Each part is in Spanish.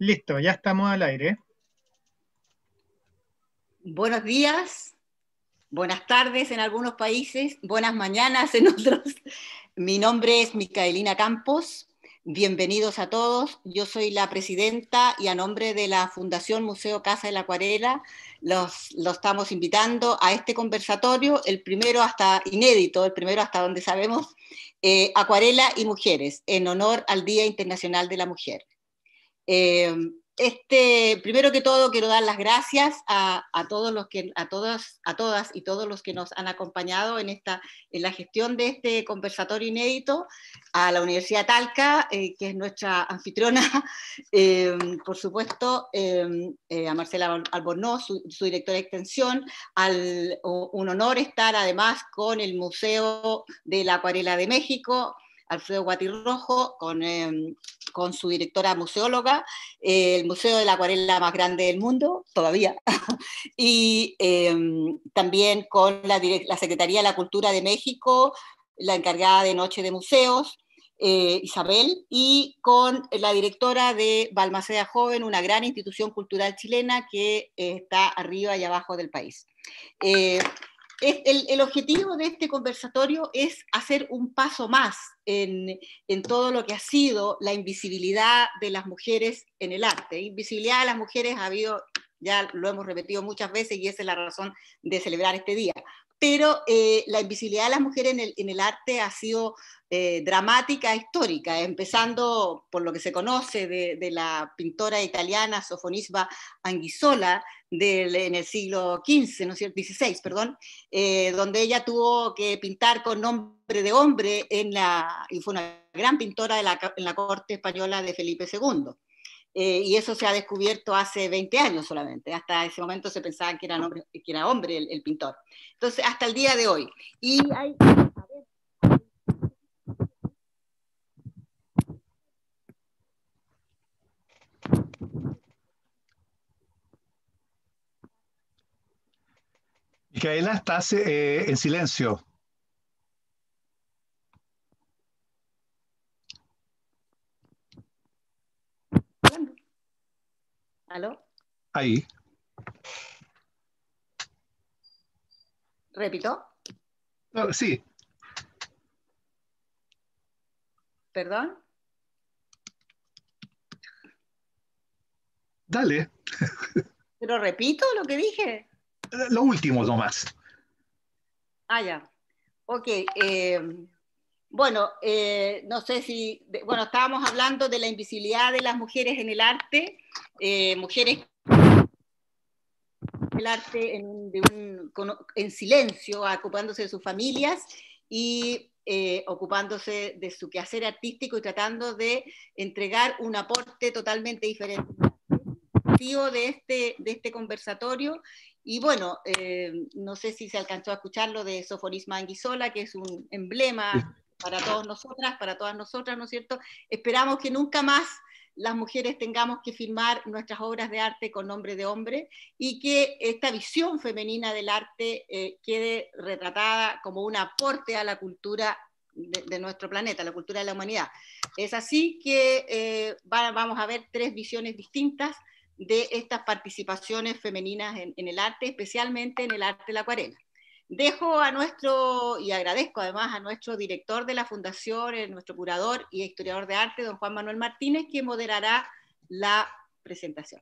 Listo, ya estamos al aire. Buenos días, buenas tardes en algunos países, buenas mañanas en otros. Mi nombre es Micaelina Campos. Bienvenidos a todos. Yo soy la presidenta y a nombre de la Fundación Museo Casa de la Acuarela los, estamos invitando a este conversatorio, el primero hasta inédito, el primero hasta donde sabemos, eh, Acuarela y Mujeres, en honor al Día Internacional de la Mujer. Eh, este, primero que todo, quiero dar las gracias a, todos los que, a, todas, a todas y todos los que nos han acompañado en, esta, en la gestión de este conversatorio inédito, a la Universidad Talca, eh, que es nuestra anfitriona, eh, por supuesto, a Marcela Albornoz, su, directora de extensión, un honor estar además con el Museo de la Acuarela de México, Alfredo Guatirrojo, em, con, su directora museóloga, el Museo de la Acuarela más grande del mundo, todavía, y em, también con la, Secretaría de la Cultura de México, la encargada de Noche de Museos, eh, Isabel, y con la directora de Balmaceda Joven, una gran institución cultural chilena que eh, está arriba y abajo del país. Eh, el, objetivo de este conversatorio es hacer un paso más en, en, todo lo que ha sido la invisibilidad de las mujeres en el arte. Invisibilidad de las mujeres ha habido, ya lo hemos repetido muchas veces y esa es la razón de celebrar este día, pero eh, la invisibilidad de las mujeres en el, arte ha sido eh, dramática, histórica, empezando por lo que se conoce de, la pintora italiana Sofonisba Anguissola en el siglo XV, ¿no XVI, perdón, eh, donde ella tuvo que pintar con nombre de hombre en la, y fue una gran pintora de en la corte española de Felipe II. Eh, y eso se ha descubierto hace 20 años solamente. Hasta ese momento se pensaba que, era que era hombre el, pintor. Entonces, hasta el día de hoy. Y Micaela, estás eh, en silencio. ¿Aló? Ahí. ¿Repito? sí. ¿Perdón? Dale. ¿Pero repito lo que dije? Lo último nomás. Ah, ya. Ok. Eh... Bueno, eh, no sé si, bueno, estábamos hablando de la invisibilidad de las mujeres en el arte, eh, mujeres el arte en, silencio, ocupándose de sus familias y eh, ocupándose de su quehacer artístico y tratando de entregar un aporte totalmente diferente de este, de este conversatorio. Y bueno, eh, no sé si se alcanzó a escuchar lo de Sofonisma Anguissola que es un emblema para todos nosotras, para todas nosotras, ¿no es cierto? Esperamos que nunca más las mujeres tengamos que firmar nuestras obras de arte con nombre de hombre y que esta visión femenina del arte eh, quede retratada como un aporte a la cultura de, nuestro planeta, la cultura de la humanidad. Es así que eh, vamos a ver tres visiones distintas de estas participaciones femeninas en, en el arte, especialmente en el arte de la acuarela. Dejo a nuestro, y agradezco además a nuestro director de la Fundación, nuestro curador y historiador de arte, don Juan Manuel Martínez, que moderará la presentación.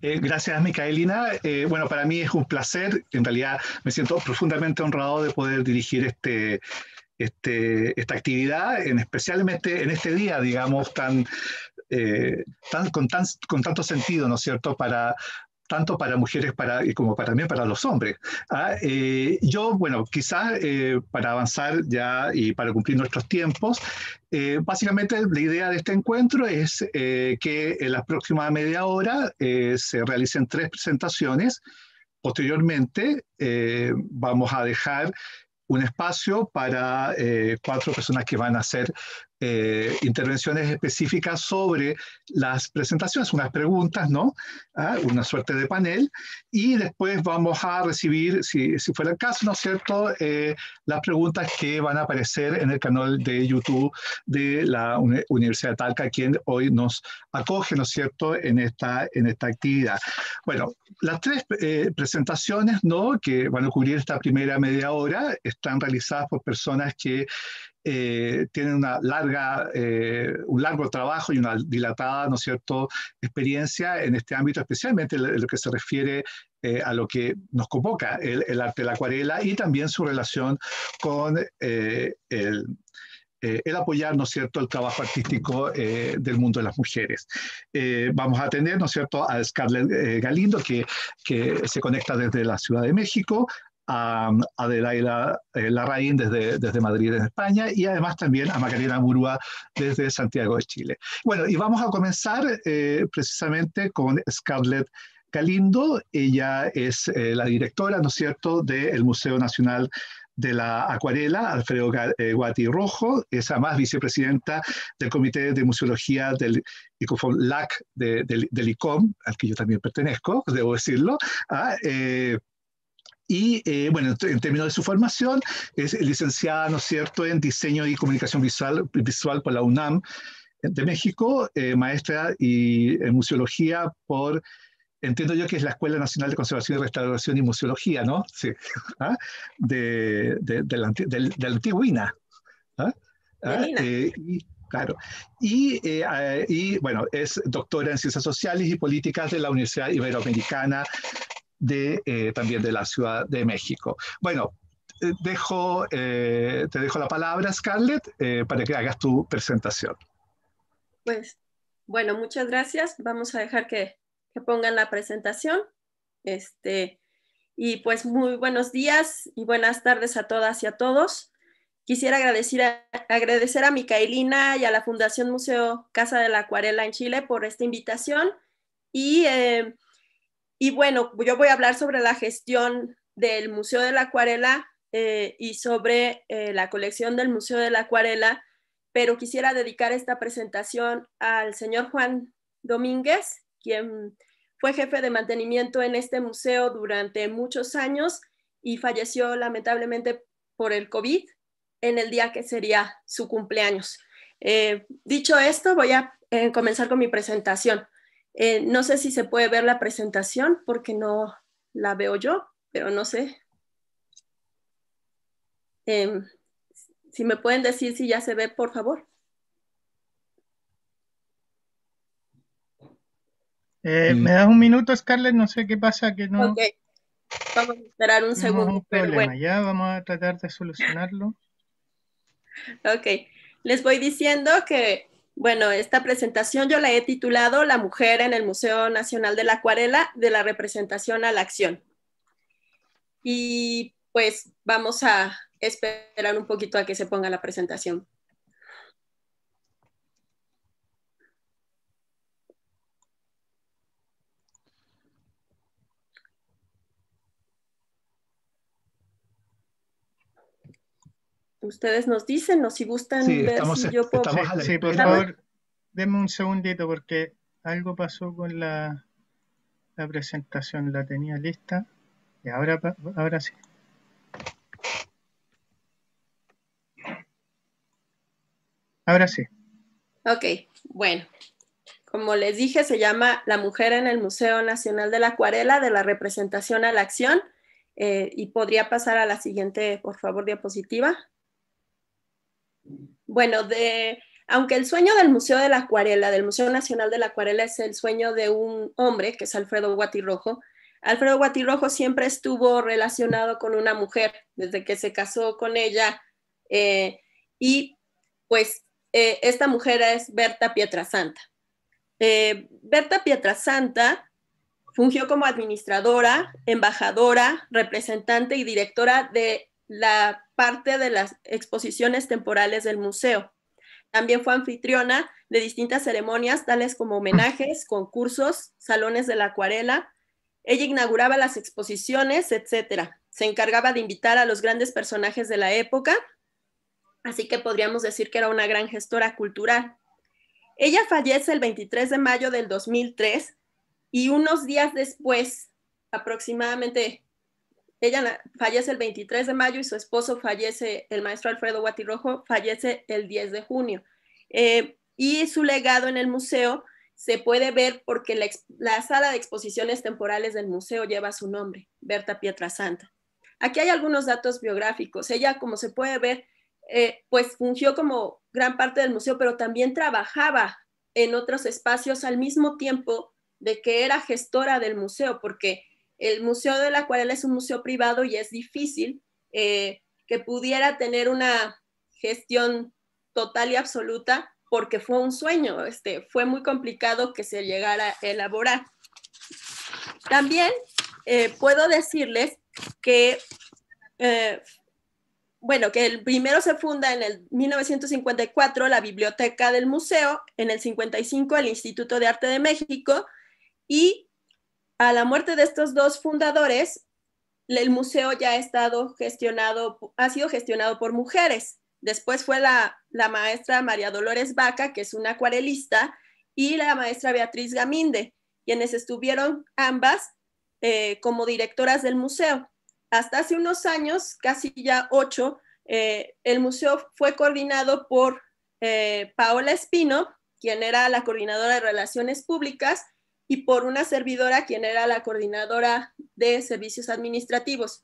Eh, gracias, Micaelina. Eh, bueno, para mí es un placer. En realidad me siento profundamente honrado de poder dirigir este, este esta actividad, especialmente en este día, digamos, tan, eh, con, con, tanto sentido, ¿no es cierto?, para, tanto para mujeres para, como para para los hombres. ¿ah? Eh, yo, bueno, quizás eh, para avanzar ya y para cumplir nuestros tiempos, eh, básicamente la idea de este encuentro es que en la próxima media hora se realicen tres presentaciones. Posteriormente vamos a dejar un espacio para cuatro personas que van a hacer eh, intervenciones específicas sobre las presentaciones, unas preguntas, ¿no? Ah, una suerte de panel. Y después vamos a recibir, si, si fuera el caso, ¿no es cierto?, eh, las preguntas que van a aparecer en el canal de YouTube de la Universidad de Talca, quien hoy nos acoge, ¿no es cierto?, en esta, en esta actividad. Bueno, las tres eh, presentaciones, ¿no?, que van a cubrir esta primera media hora, están realizadas por personas que eh, tienen una larga, eh, un largo trabajo y una dilatada, ¿no es cierto?, experiencia en este ámbito, especialmente en lo que se refiere eh, a lo que nos convoca el, arte de la acuarela y también su relación con eh, el, el, apoyar, ¿no cierto?, el trabajo artístico del mundo de las mujeres. vamos a tener, ¿no es cierto?, a Scarlett Galindo, que, que se conecta desde la Ciudad de México, a um, Adelaida eh, Larraín desde, desde Madrid, en España, y además también a Magdalena Murúa desde Santiago de Chile. Bueno, y vamos a comenzar eh, precisamente con Scarlett Galindo. Ella es eh, la directora, ¿no es cierto?, del Museo Nacional de la acuarela, Alfredo Guati Rojo, es además vicepresidenta del Comité de Museología del ICOM, al que yo también pertenezco, debo decirlo. Ah, y eh, bueno, en términos de su formación, es licenciada, ¿no es cierto?, en diseño y comunicación visual, visual por la UNAM de México, eh, maestra y, en eh, museología por, entiendo yo que es la Escuela Nacional de Conservación y Restauración y Museología, ¿no? Sí, ¿Ah? de, de, la, de, ¿ah? ¿Ah? y, claro. Y, y bueno, es doctora en Ciencias Sociales y Políticas de la Universidad Iberoamericana de, eh, también de la Ciudad de México. Bueno, eh, dejo, eh, te dejo la palabra, Scarlett, para que hagas tu presentación. Pues, bueno, muchas gracias. Vamos a dejar que, que pongan la presentación. Este, y pues muy buenos días y buenas tardes a todas y a todos. Quisiera agradecer a, agradecer a Micaelina y a la Fundación Museo Casa de la Acuarela en Chile por esta invitación y y bueno, yo voy a hablar sobre la gestión del Museo de la Acuarela eh, y sobre eh, la colección del Museo de la Acuarela, pero quisiera dedicar esta presentación al señor Juan Domínguez, quien fue jefe de mantenimiento en este museo durante muchos años y falleció lamentablemente por el COVID en el día que sería su cumpleaños. Eh, dicho esto, voy a comenzar con mi presentación. Eh, no sé si se puede ver la presentación porque no la veo yo, pero no sé. Em, si me pueden decir si ya se ve, por favor. Eh, mm. ¿Me das un minuto, Scarlett? No sé qué pasa, que no... Vamos a esperar un segundo. No, un problema, ya vamos a tratar de solucionarlo. ok, les voy diciendo que bueno, esta presentación yo la he titulado La mujer en el Museo Nacional de la Acuarela, de la representación a la acción. Y pues vamos a esperar un poquito a que se ponga la presentación. ustedes nos dicen o si gustan ver si yo puedo... sí, por favor, denme un segundito porque algo pasó con la, presentación, la tenía lista y ahora, ahora sí. Ahora sí. Ok, bueno. Como les dije, se llama La Mujer en el Museo Nacional de la Acuarela, de la representación a la acción. Eh, y podría pasar a la siguiente, por favor, diapositiva. Bueno, de, aunque el sueño del Museo de la Acuarela, del Museo Nacional de la Acuarela, es el sueño de un hombre, que es Alfredo Guatirrojo, Alfredo Guatirrojo siempre estuvo relacionado con una mujer desde que se casó con ella eh, y pues eh, esta mujer es Berta Pietrasanta. Eh, Berta Pietrasanta fungió como administradora, embajadora, representante y directora de la parte de las exposiciones temporales del museo. También fue anfitriona de distintas ceremonias, tales como homenajes, concursos, salones de la acuarela. Ella inauguraba las exposiciones, etc. Se encargaba de invitar a los grandes personajes de la época, así que podríamos decir que era una gran gestora cultural. Ella fallece el 23 de mayo del 2003 y unos días después, aproximadamente ella fallece el 23 de mayo y su esposo fallece, el maestro Alfredo Guatirrojo, fallece el 10 de junio. Eh, y su legado en el museo se puede ver porque la, sala de exposiciones temporales del museo lleva su nombre, Berta Pietrasanta. Aquí hay algunos datos biográficos. Ella, como se puede ver, eh, pues fungió como gran parte del museo, pero también trabajaba en otros espacios al mismo tiempo de que era gestora del museo, porque el Museo de la Acuarela es un museo privado y es difícil eh, que pudiera tener una gestión total y absoluta porque fue un sueño, este, fue muy complicado que se llegara a elaborar. También eh, puedo decirles que, eh, bueno, que el primero se funda en el 1954 la biblioteca del museo, en el 55 el Instituto de Arte de México y a la muerte de estos dos fundadores, el museo ya ha estado gestionado, ha sido gestionado por mujeres. Después fue la, maestra María Dolores Vaca, que es una acuarelista, y la maestra Beatriz Gaminde, quienes estuvieron ambas eh, como directoras del museo. Hasta hace unos años, casi ya ocho, eh, el museo fue coordinado por eh, Paola Espino, quien era la coordinadora de relaciones públicas, y por una servidora quien era la coordinadora de servicios administrativos.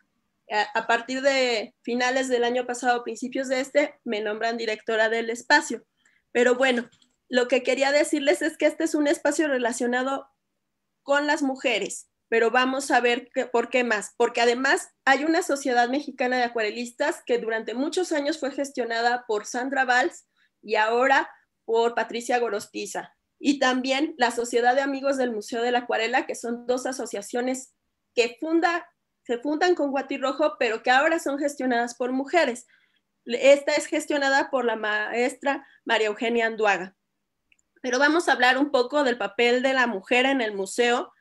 A partir de finales del año pasado, principios de este, me nombran directora del espacio. Pero bueno, lo que quería decirles es que este es un espacio relacionado con las mujeres, pero vamos a ver por qué más, porque además hay una sociedad mexicana de acuarelistas que durante muchos años fue gestionada por Sandra Valls y ahora por Patricia Gorostiza y también la Sociedad de Amigos del Museo de la Acuarela, que son dos asociaciones que funda, se fundan con Guatirrojo, pero que ahora son gestionadas por mujeres. Esta es gestionada por la maestra María Eugenia Anduaga. Pero vamos a hablar un poco del papel de la mujer en el museo.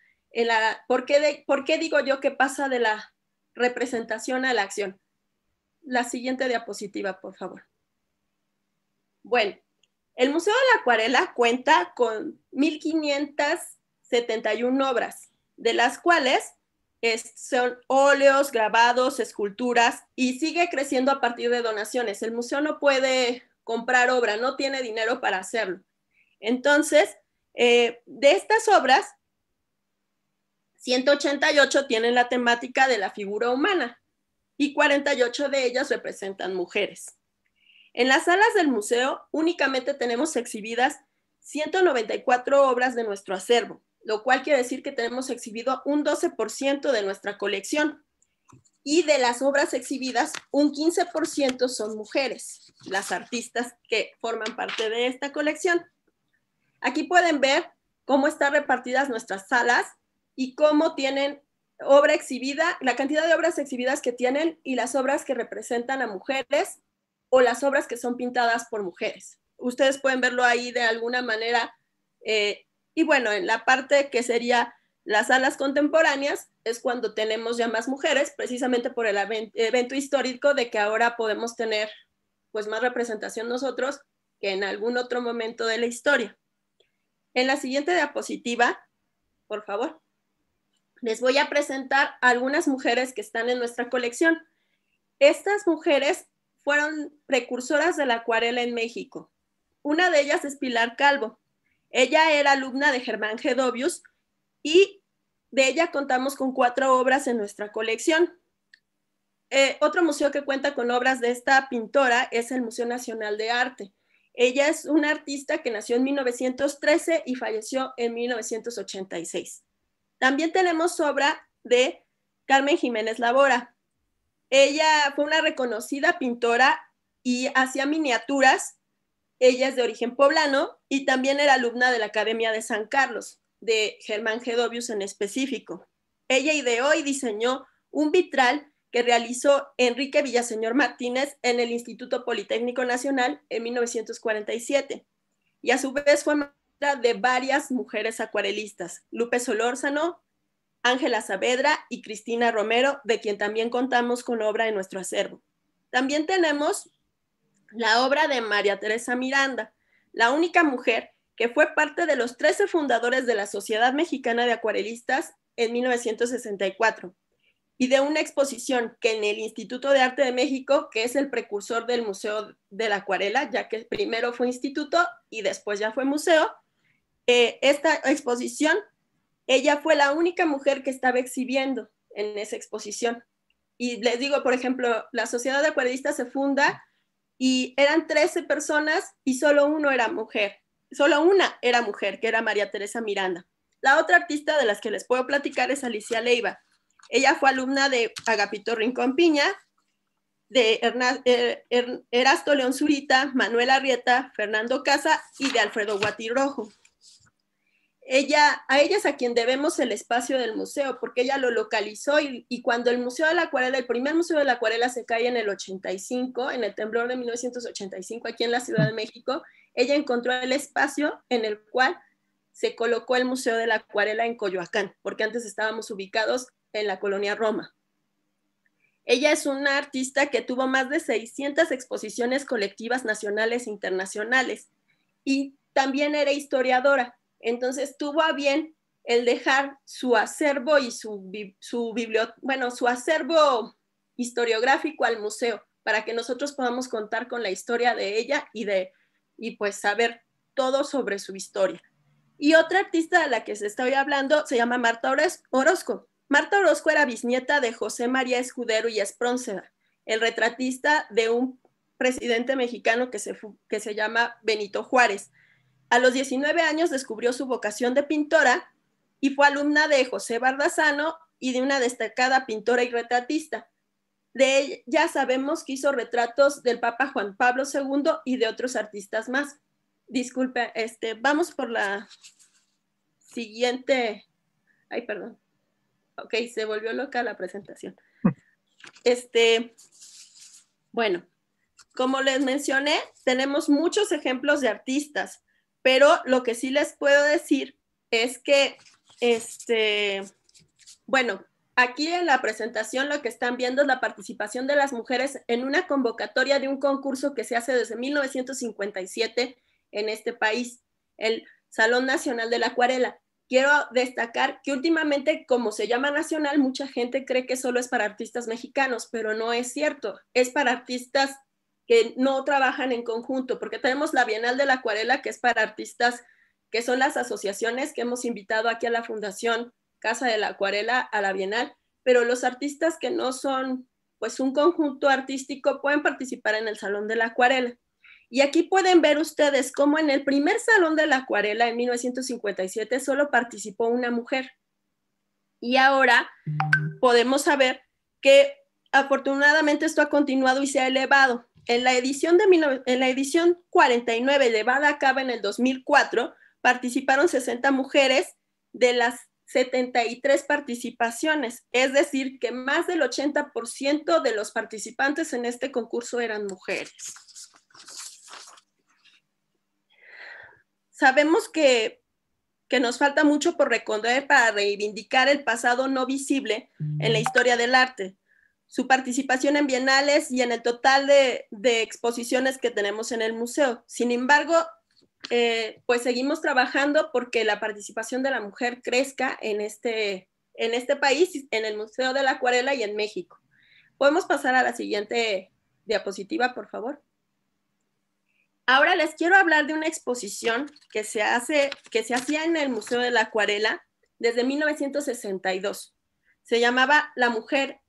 ¿Por qué digo yo que pasa de la representación a la acción? La siguiente diapositiva, por favor. Bueno, el Museo de la Acuarela cuenta con 1.571 obras, de las cuales son óleos, grabados, esculturas y sigue creciendo a partir de donaciones. El museo no puede comprar obra, no tiene dinero para hacerlo. Entonces, eh, de estas obras, 188 tienen la temática de la figura humana y 48 de ellas representan mujeres. En las salas del museo únicamente tenemos exhibidas 194 obras de nuestro acervo, lo cual quiere decir que tenemos exhibido un 12% de nuestra colección. Y de las obras exhibidas, un 15% son mujeres, las artistas que forman parte de esta colección. Aquí pueden ver cómo están repartidas nuestras salas y cómo tienen obra exhibida, la cantidad de obras exhibidas que tienen y las obras que representan a mujeres o las obras que son pintadas por mujeres. Ustedes pueden verlo ahí de alguna manera. Eh, y bueno, en la parte que sería las salas contemporáneas es cuando tenemos ya más mujeres, precisamente por el evento histórico de que ahora podemos tener pues más representación nosotros que en algún otro momento de la historia. En la siguiente diapositiva, por favor, les voy a presentar algunas mujeres que están en nuestra colección. Estas mujeres fueron precursoras de la acuarela en México. Una de ellas es Pilar Calvo. Ella era alumna de Germán Gedovius y de ella contamos con cuatro obras en nuestra colección. Eh, otro museo que cuenta con obras de esta pintora es el Museo Nacional de Arte. Ella es una artista que nació en 1913 y falleció en 1986. También tenemos obra de Carmen Jiménez Labora. Ella fue una reconocida pintora y hacía miniaturas. Ella es de origen poblano y también era alumna de la Academia de San Carlos, de Germán Gedovius en específico. Ella ideó y diseñó un vitral que realizó Enrique Villaseñor Martínez en el Instituto Politécnico Nacional en 1947. Y a su vez fue maestra de varias mujeres acuarelistas, Lupe Solórzano, Ángela Saavedra y Cristina Romero, de quien también contamos con obra en nuestro acervo. También tenemos la obra de María Teresa Miranda, la única mujer que fue parte de los 13 fundadores de la Sociedad Mexicana de Acuarelistas en 1964, y de una exposición que en el Instituto de Arte de México, que es el precursor del Museo de la Acuarela, ya que primero fue instituto y después ya fue museo, eh, esta exposición ella fue la única mujer que estaba exhibiendo en esa exposición. Y les digo, por ejemplo, la Sociedad de Acuarelistas se funda y eran 13 personas y solo uno era mujer. Solo una era mujer, que era María Teresa Miranda. La otra artista de las que les puedo platicar es Alicia Leiva. Ella fue alumna de Agapito Rincón Piña, de eh, Erasto León Zurita, Manuel Arrieta, Fernando Casa y de Alfredo Guatirojo ella, a ella es a quien debemos el espacio del museo, porque ella lo localizó y, y, cuando el Museo de la Acuarela, el primer Museo de la Acuarela se cae en el 85, en el temblor de 1985 aquí en la Ciudad de México, ella encontró el espacio en el cual se colocó el Museo de la Acuarela en Coyoacán, porque antes estábamos ubicados en la colonia Roma. Ella es una artista que tuvo más de 600 exposiciones colectivas nacionales e internacionales y también era historiadora entonces tuvo a bien el dejar su acervo y su, bueno, su acervo historiográfico al museo para que nosotros podamos contar con la historia de ella y de y pues saber todo sobre su historia. Y otra artista de la que se estoy hablando se llama Marta Orozco. Marta Orozco era bisnieta de José María Escudero y Esprónceda, el retratista de un presidente mexicano que que se llama Benito Juárez. A los 19 años descubrió su vocación de pintora y fue alumna de José Bardazano y de una destacada pintora y retratista. De ella ya sabemos que hizo retratos del Papa Juan Pablo II y de otros artistas más. Disculpe, este, vamos por la siguiente. Ay, perdón. Ok, se volvió loca la presentación. Este, bueno, como les mencioné, tenemos muchos ejemplos de artistas, pero lo que sí les puedo decir es que, este, bueno, aquí en la presentación lo que están viendo es la participación de las mujeres en una convocatoria de un concurso que se hace desde 1957 en este país, el Salón Nacional de la Acuarela. Quiero destacar que últimamente, como se llama nacional, mucha gente cree que solo es para artistas mexicanos, pero no es cierto. Es para artistas que no trabajan en conjunto, porque tenemos la Bienal de la Acuarela, que es para artistas, que son las asociaciones que hemos invitado aquí a la Fundación Casa de la Acuarela, a la Bienal, pero los artistas que no son pues un conjunto artístico pueden participar en el Salón de la Acuarela. Y aquí pueden ver ustedes cómo en el primer Salón de la Acuarela en 1957 solo participó una mujer. Y ahora podemos saber que afortunadamente esto ha continuado y se ha elevado. En la edición, 49, llevada a cabo en el 2004, participaron 60 mujeres de las 73 participaciones, es decir, que más del 80% de los participantes en este concurso eran mujeres. Sabemos que, nos falta mucho por recorrer para reivindicar el pasado no visible en la mm. historia del arte, su participación en bienales y en el total de, exposiciones que tenemos en el museo. Sin embargo, eh, pues seguimos trabajando porque la participación de la mujer crezca en este, en este país, en el Museo de la Acuarela y en México. Podemos pasar a la siguiente diapositiva, por favor. Ahora les quiero hablar de una exposición que se, hace, que se hacía en el Museo de la Acuarela desde 1962. Se llamaba La Mujer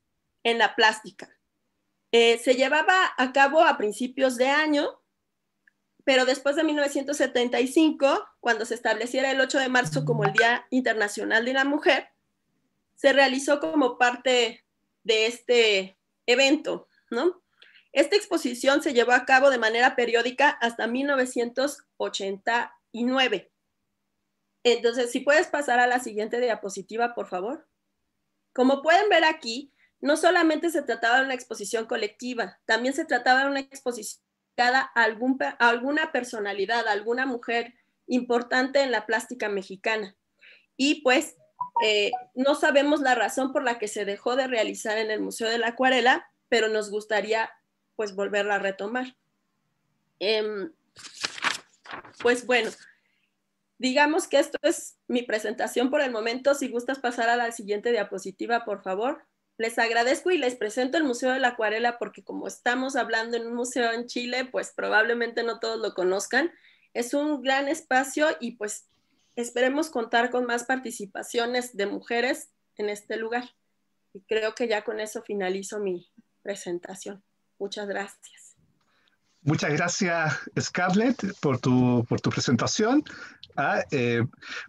en la plástica. Eh, se llevaba a cabo a principios de año, pero después de 1975, cuando se estableciera el 8 de marzo como el Día Internacional de la Mujer, se realizó como parte de este evento, ¿no? Esta exposición se llevó a cabo de manera periódica hasta 1989. Entonces, si puedes pasar a la siguiente diapositiva, por favor. Como pueden ver aquí, no solamente se trataba de una exposición colectiva, también se trataba de una exposición a, a alguna personalidad, a alguna mujer importante en la plástica mexicana. Y pues eh, no sabemos la razón por la que se dejó de realizar en el Museo de la Acuarela, pero nos gustaría pues volverla a retomar. Em, pues bueno, digamos que esto es mi presentación por el momento. Si gustas pasar a la siguiente diapositiva, por favor. Les agradezco y les presento el Museo de la Acuarela porque como estamos hablando en un museo en Chile, pues probablemente no todos lo conozcan. Es un gran espacio y pues esperemos contar con más participaciones de mujeres en este lugar. Y creo que ya con eso finalizo mi presentación. Muchas gracias. Muchas gracias, Scarlett, por tu, por tu presentación. Ah, eh,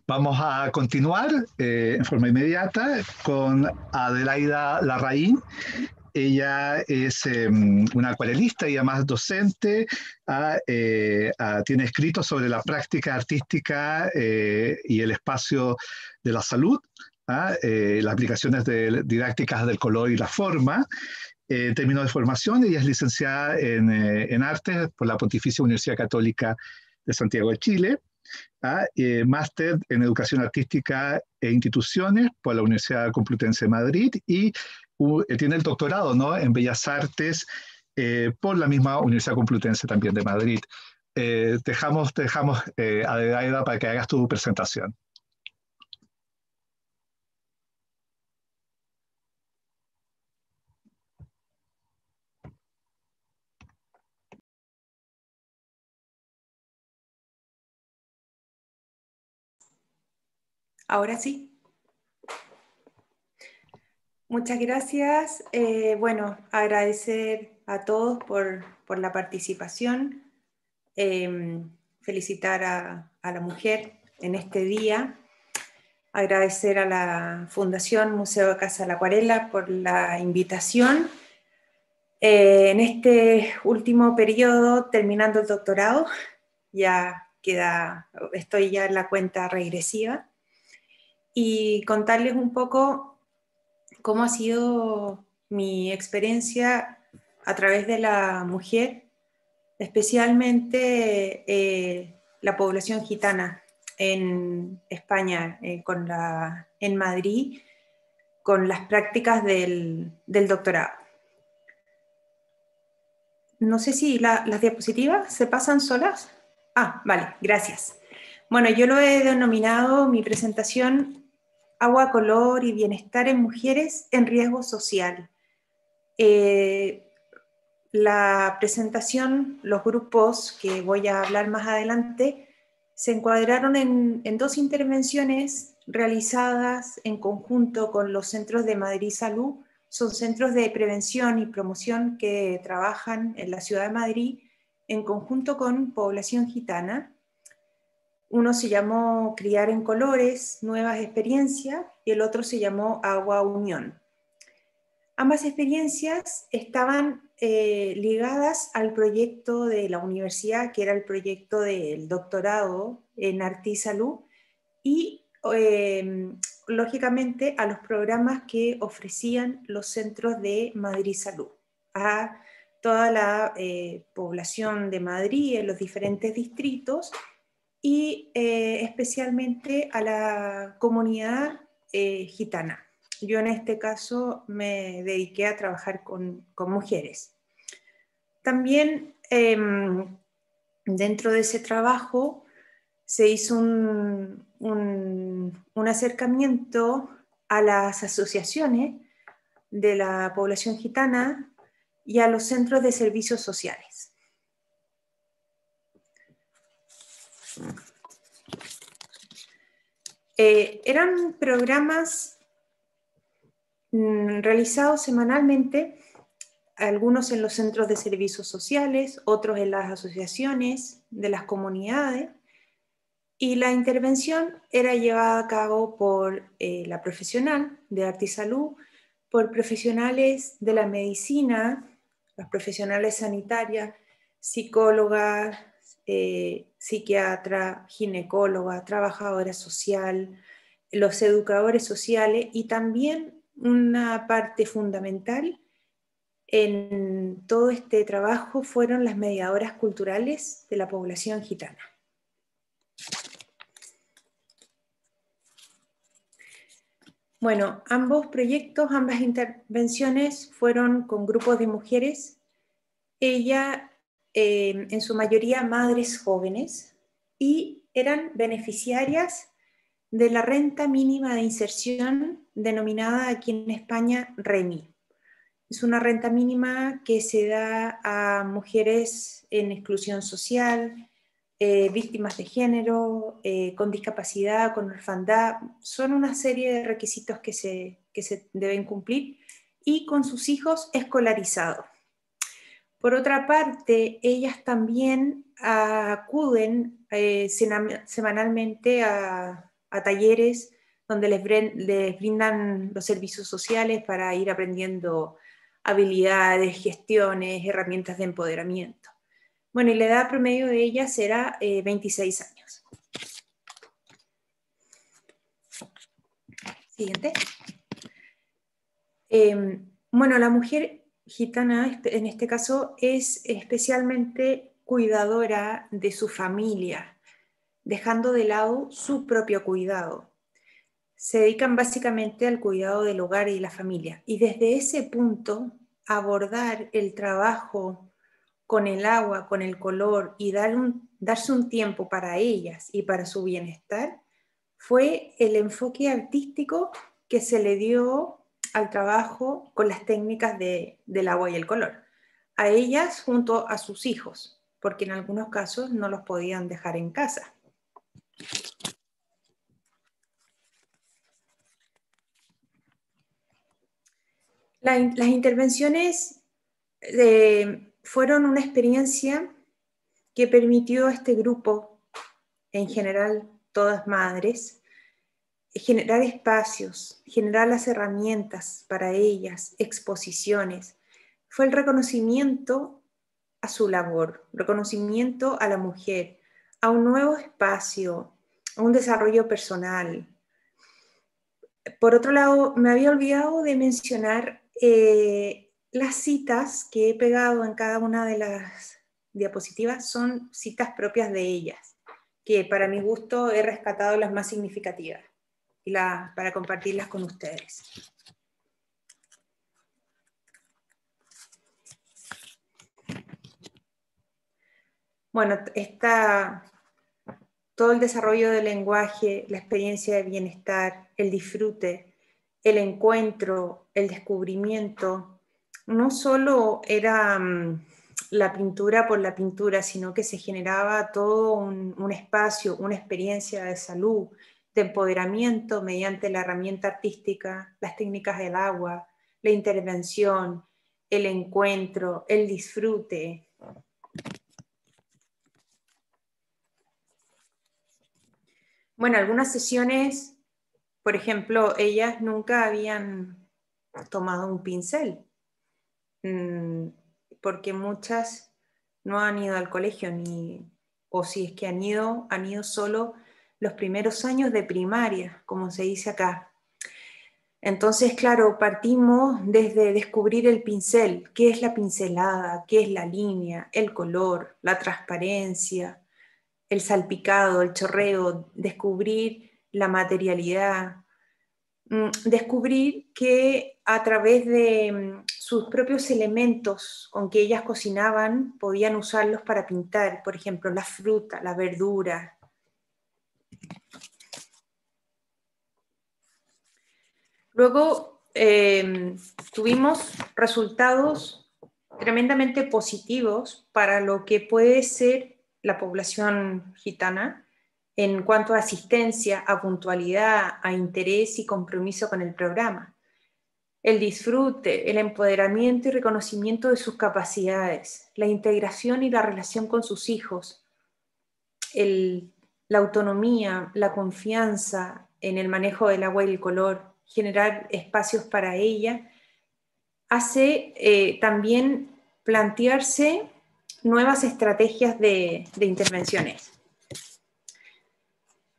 vamos a continuar eh, en forma inmediata con Adelaida Larraín. Ella es em, una acuarelista y además docente. Ah, eh, ah, tiene escrito sobre la práctica artística y el espacio de la salud, las aplicaciones didácticas del color y la forma. Eh, terminó de formación, ella es licenciada en, en Artes por la Pontificia Universidad Católica de Santiago de Chile. ¿ah? Eh, máster en educación artística e instituciones por la Universidad Complutense de Madrid y eh, tiene el doctorado ¿no? en Bellas Artes eh, por la misma Universidad Complutense también de Madrid. Te dejamos dejamos a para que hagas tu presentación. Ahora sí. Muchas gracias. Eh, bueno, agradecer a todos por, la participación. Em, felicitar a, la mujer en este día. Agradecer a la Fundación Museo de Casa de la Acuarela por la invitación. Eh, en este último periodo, terminando el doctorado, ya queda, estoy ya en la cuenta regresiva y contarles un poco cómo ha sido mi experiencia a través de la mujer, especialmente eh, la población gitana en España, eh, con la, en Madrid, con las prácticas del, doctorado. No sé si las diapositivas se pasan solas. Ah, vale, gracias. Bueno, yo lo he denominado mi presentación Agua Color y Bienestar en Mujeres en Riesgo Social. Eh, la presentación, los grupos que voy a hablar más adelante, se encuadraron en dos intervenciones realizadas en conjunto con los centros de Madrid Salud. Son centros de prevención y promoción que trabajan en la ciudad de Madrid en conjunto con población gitana uno se llamó Criar en Colores, Nuevas Experiencias, y el otro se llamó Agua Unión. Ambas experiencias estaban eh, ligadas al proyecto de la universidad, que era el proyecto del doctorado en arte y salud, y eh, lógicamente a los programas que ofrecían los centros de Madrid Salud, a toda la eh, población de Madrid, en los diferentes distritos, y eh, especialmente a la comunidad eh, gitana. Yo en este caso me dediqué a trabajar con, mujeres. También em, dentro de ese trabajo se hizo un acercamiento a las asociaciones de la población gitana y a los centros de servicios sociales. Eh, eran programas mm, realizados semanalmente, algunos en los centros de servicios sociales, otros en las asociaciones de las comunidades, y la intervención era llevada a cabo por eh, la profesional de arte y salud, por profesionales de la medicina, las profesionales sanitarias, psicólogas, eh, psiquiatra, ginecóloga, trabajadora social, los educadores sociales y también una parte fundamental en todo este trabajo fueron las mediadoras culturales de la población gitana. Bueno, ambos proyectos, ambas intervenciones fueron con grupos de mujeres. Ella eh, en su mayoría madres jóvenes, y eran beneficiarias de la renta mínima de inserción denominada aquí en España REMI. Es una renta mínima que se da a mujeres en exclusión social, eh, víctimas de género, eh, con discapacidad, con orfandad. Son una serie de requisitos que se deben cumplir y con sus hijos escolarizados. Por otra parte, ellas también ah, acuden eh, semanalmente a, talleres donde les, brindan los servicios sociales para ir aprendiendo habilidades, gestiones, herramientas de empoderamiento. Bueno, y la edad promedio de ellas será 26 eh, años. Siguiente. Em, bueno, la mujer gitana, en este caso, es especialmente cuidadora de su familia, dejando de lado su propio cuidado. Se dedican básicamente al cuidado del hogar y la familia. Y desde ese punto, abordar el trabajo con el agua, con el color y dar un, darse un tiempo para ellas y para su bienestar, fue el enfoque artístico que se le dio al trabajo con las técnicas del agua y el color, a ellas junto a sus hijos, porque en algunos casos no los podían dejar en casa. las intervenciones eh, fueron una experiencia que permitió a este grupo, en general todas madres, generar espacios, generar las herramientas para ellas, exposiciones, fue el reconocimiento a su labor, reconocimiento a la mujer, a un nuevo espacio, a un desarrollo personal. Por otro lado, me había olvidado de mencionar eh, las citas que he pegado en cada una de las diapositivas, son citas propias de ellas, que para mi gusto he rescatado las más significativas para compartirlas con ustedes. Bueno, todo el desarrollo del lenguaje, la experiencia de bienestar, el disfrute, el encuentro, el descubrimiento, no solo era mm, la pintura por la pintura, sino que se generaba todo un espacio, una experiencia de salud, empoderamiento mediante la herramienta artística, las técnicas del agua, la intervención, el encuentro, el disfrute. Bueno, algunas sesiones, por ejemplo, ellas nunca habían tomado un pincel, mm, porque muchas no han ido al colegio, ni, o si es que han ido, han ido solo los primeros años de primaria, como se dice acá. Entonces, claro, partimos desde descubrir el pincel, qué es la pincelada, qué es la línea, el color, la transparencia, el salpicado, el chorreo, descubrir la materialidad, mm, descubrir que a través de mm, sus propios elementos con que ellas cocinaban podían usarlos para pintar, por ejemplo, la fruta, la verdura, Luego eh, tuvimos resultados tremendamente positivos para lo que puede ser la población gitana en cuanto a asistencia, a puntualidad, a interés y compromiso con el programa, el disfrute, el empoderamiento y reconocimiento de sus capacidades, la integración y la relación con sus hijos, la autonomía, la confianza en el manejo del agua y el color, generar espacios para ella, hace eh, también plantearse nuevas estrategias de, intervenciones.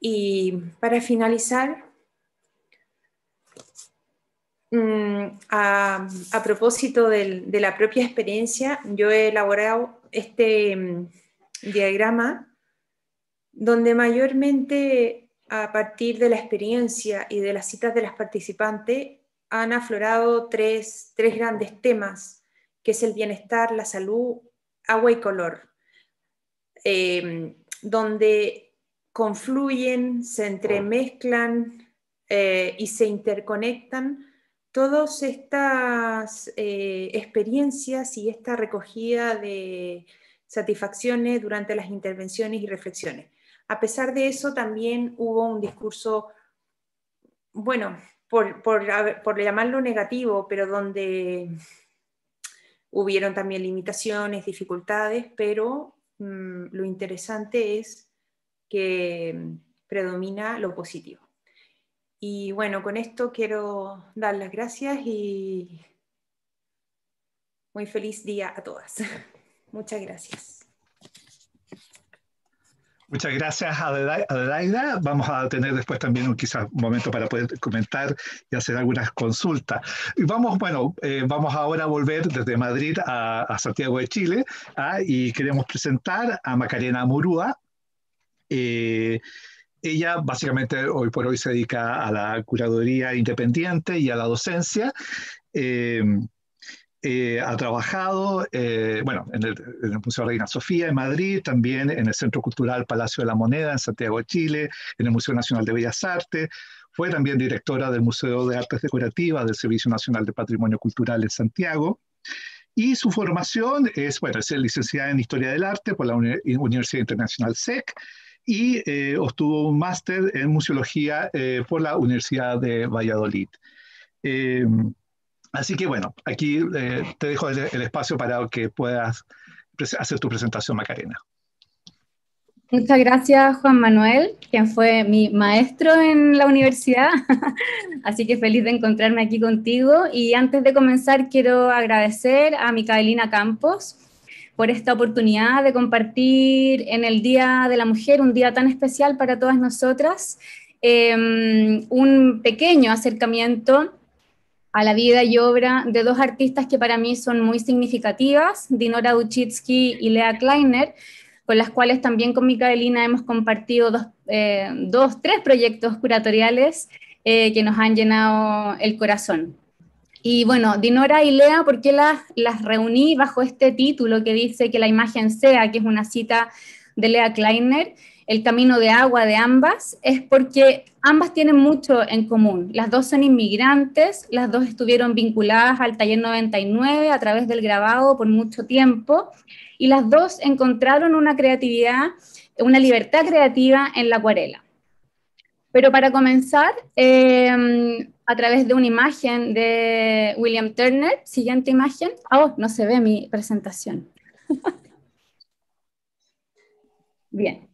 Y para finalizar, mm, a, propósito de la propia experiencia, yo he elaborado este mm, diagrama donde mayormente a partir de la experiencia y de las citas de las participantes, han aflorado tres, grandes temas, que es el bienestar, la salud, agua y color, em, donde confluyen, se entremezclan eh, y se interconectan todas estas eh, experiencias y esta recogida de satisfacciones durante las intervenciones y reflexiones a pesar de eso también hubo un discurso, bueno, por, llamarlo negativo, pero donde hubieron también limitaciones, dificultades, pero mm, lo interesante es que predomina lo positivo. Y bueno, con esto quiero dar las gracias y muy feliz día a todas. Muchas gracias. Muchas gracias, Adelaida. Vamos a tener después también un, quizás un momento para poder comentar y hacer algunas consultas. Y vamos, bueno, eh, vamos ahora a volver desde Madrid a, Santiago de Chile ¿ah? y queremos presentar a Macarena Murúa. Eh, ella básicamente hoy por hoy se dedica a la curaduría independiente y a la docencia. Eh, eh, ha trabajado, eh, bueno, en el, Museo de Museo Reina Sofía en Madrid, también en el Centro Cultural Palacio de la Moneda en Santiago de Chile, en el Museo Nacional de Bellas Artes, fue también directora del Museo de Artes Decorativas del Servicio Nacional de Patrimonio Cultural en Santiago. Y su formación es, bueno, es licenciada en Historia del Arte por la Universidad Internacional SEC y eh, obtuvo un máster en Museología por la Universidad de Valladolid. Así que bueno, aquí eh, te dejo el, espacio para que puedas hacer tu presentación, Macarena. Muchas gracias, Juan Manuel, quien fue mi maestro en la universidad. Así que feliz de encontrarme aquí contigo. Y antes de comenzar, quiero agradecer a Micaelina Campos por esta oportunidad de compartir en el Día de la Mujer, un día tan especial para todas nosotras, em, un pequeño acercamiento a la vida y obra de dos artistas que para mí son muy significativas, Dinora Uchitsky y Lea Kleiner, con las cuales también con Micaelina hemos compartido dos, eh, tres proyectos curatoriales eh, que nos han llenado el corazón. Y bueno, Dinora y Lea, ¿por qué las, las reuní bajo este título que dice que la imagen sea, que es una cita de Lea Kleiner? el camino de agua de ambas es porque ambas tienen mucho en común. Las dos son inmigrantes, las dos estuvieron vinculadas al taller 99 a través del grabado por mucho tiempo y las dos encontraron una creatividad, una libertad creativa en la acuarela. Pero para comenzar, em, a través de una imagen de William Turner, siguiente imagen. Ah, oh, no se ve mi presentación. Bien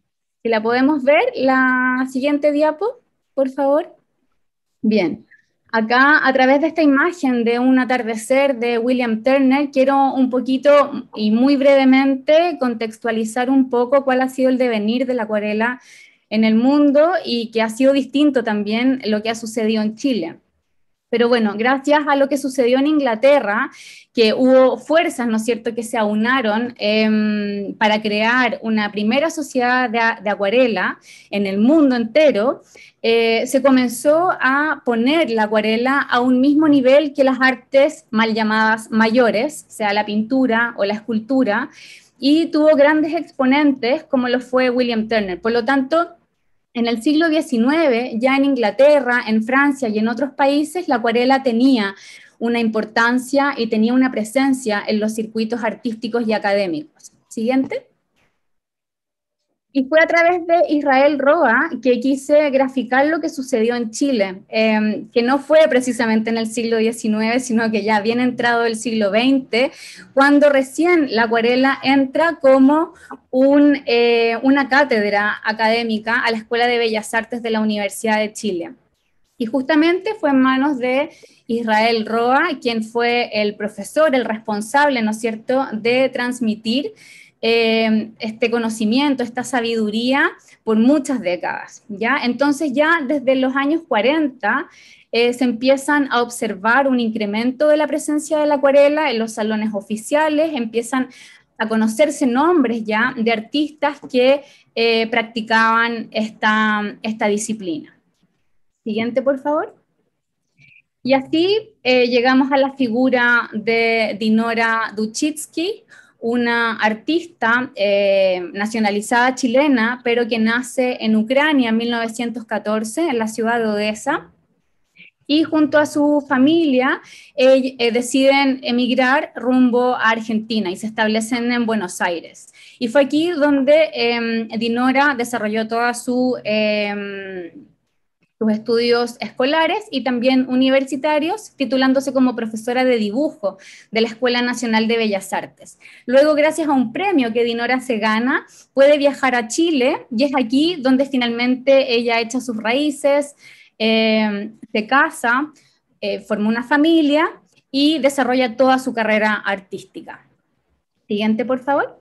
la podemos ver, la siguiente diapo, por favor. Bien, acá a través de esta imagen de un atardecer de William Turner, quiero un poquito y muy brevemente contextualizar un poco cuál ha sido el devenir de la acuarela en el mundo y que ha sido distinto también lo que ha sucedido en Chile. Pero bueno, gracias a lo que sucedió en Inglaterra, que hubo fuerzas, ¿no es cierto?, que se aunaron em, para crear una primera sociedad de, acuarela en el mundo entero, eh, se comenzó a poner la acuarela a un mismo nivel que las artes mal llamadas mayores, sea la pintura o la escultura, y tuvo grandes exponentes como lo fue William Turner. Por lo tanto, en el siglo XIX, ya en Inglaterra, en Francia y en otros países, la acuarela tenía una importancia y tenía una presencia en los circuitos artísticos y académicos. Siguiente. Y fue a través de Israel Roa que quise graficar lo que sucedió en Chile, em, que no fue precisamente en el siglo XIX, sino que ya bien entrado el siglo XX, cuando recién la acuarela entra como eh, una cátedra académica a la Escuela de Bellas Artes de la Universidad de Chile. Y justamente fue en manos de Israel Roa, quien fue el profesor, el responsable, ¿no es cierto?, de transmitir eh, este conocimiento, esta sabiduría por muchas décadas, ¿ya? Entonces ya desde los años 40 eh, se empiezan a observar un incremento de la presencia de la acuarela en los salones oficiales, empiezan a conocerse nombres ya de artistas que eh, practicaban esta, esta disciplina. Siguiente, por favor. Y así llegamos a la figura de Dinora Duchitsky, una artista eh, nacionalizada chilena, pero que nace en Ucrania en 1914, en la ciudad de Odessa. Y junto a su familia eh, deciden emigrar rumbo a Argentina y se establecen en Buenos Aires. Y fue aquí donde em, Dinora desarrolló toda su em, sus estudios escolares y también universitarios, titulándose como profesora de dibujo de la Escuela Nacional de Bellas Artes. Luego, gracias a un premio que Dinora se gana, puede viajar a Chile y es aquí donde finalmente ella echa sus raíces, eh, se casa, eh, forma una familia y desarrolla toda su carrera artística. Siguiente, por favor.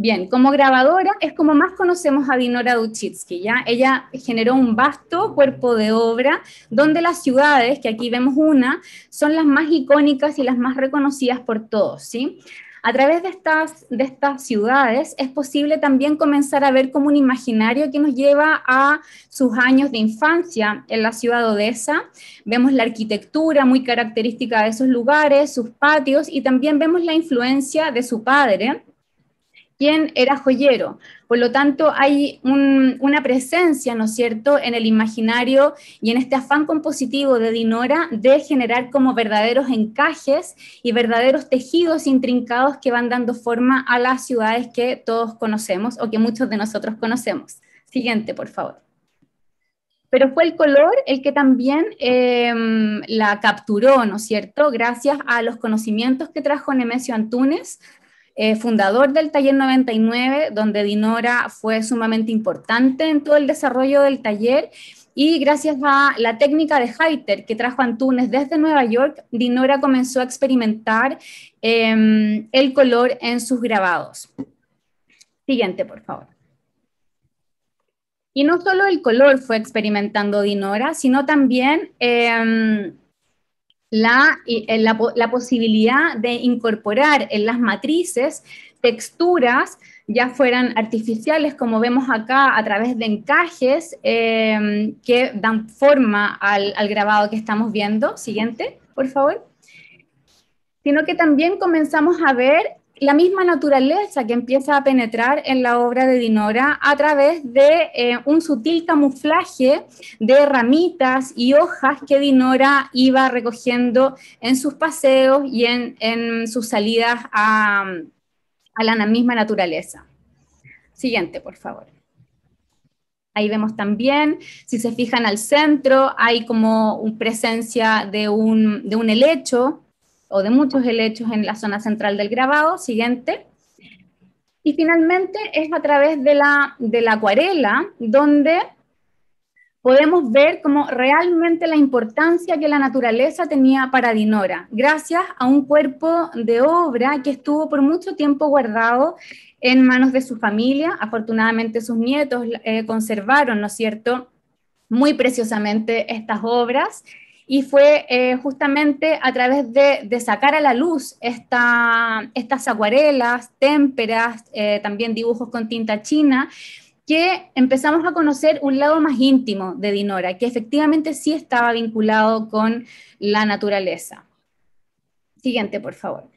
Bien, como grabadora es como más conocemos a Dinora Duchitsky, ¿ya? Ella generó un vasto cuerpo de obra donde las ciudades, que aquí vemos una, son las más icónicas y las más reconocidas por todos, ¿sí? A través de estas, de estas ciudades es posible también comenzar a ver como un imaginario que nos lleva a sus años de infancia en la ciudad odesa. Vemos la arquitectura muy característica de esos lugares, sus patios y también vemos la influencia de su padre ¿Quién era joyero. Por lo tanto, hay una presencia, ¿no es cierto?, en el imaginario y en este afán compositivo de Dinora de generar como verdaderos encajes y verdaderos tejidos intrincados que van dando forma a las ciudades que todos conocemos o que muchos de nosotros conocemos. Siguiente, por favor. Pero fue el color el que también em, la capturó, ¿no es cierto? Gracias a los conocimientos que trajo Nemesio Antunes eh, fundador del Taller 99, donde Dinora fue sumamente importante en todo el desarrollo del taller. Y gracias a la técnica de Heiter que trajo Antunes desde Nueva York, Dinora comenzó a experimentar em, el color en sus grabados. Siguiente, por favor. Y no solo el color fue experimentando Dinora, sino también em, la, eh, la, posibilidad de incorporar en las matrices texturas, ya fueran artificiales, como vemos acá, a través de encajes em, que dan forma al, al grabado que estamos viendo. Siguiente, por favor. Sino que también comenzamos a ver la misma naturaleza que empieza a penetrar en la obra de Dinora a través de eh, un sutil camuflaje de ramitas y hojas que Dinora iba recogiendo en sus paseos y en, sus salidas a, la misma naturaleza. Siguiente, por favor. Ahí vemos también, si se fijan al centro, hay como presencia de un, de un helecho, o de muchos helechos en la zona central del grabado. Siguiente. Y finalmente es a través de la, de la acuarela donde podemos ver como realmente la importancia que la naturaleza tenía para Dinora, gracias a un cuerpo de obra que estuvo por mucho tiempo guardado en manos de su familia. Afortunadamente sus nietos eh, conservaron, ¿no es cierto?, muy preciosamente estas obras y fue eh, justamente a través de, sacar a la luz estas acuarelas, témperas, eh, también dibujos con tinta china, que empezamos a conocer un lado más íntimo de Dinora, que efectivamente sí estaba vinculado con la naturaleza. Siguiente, por favor.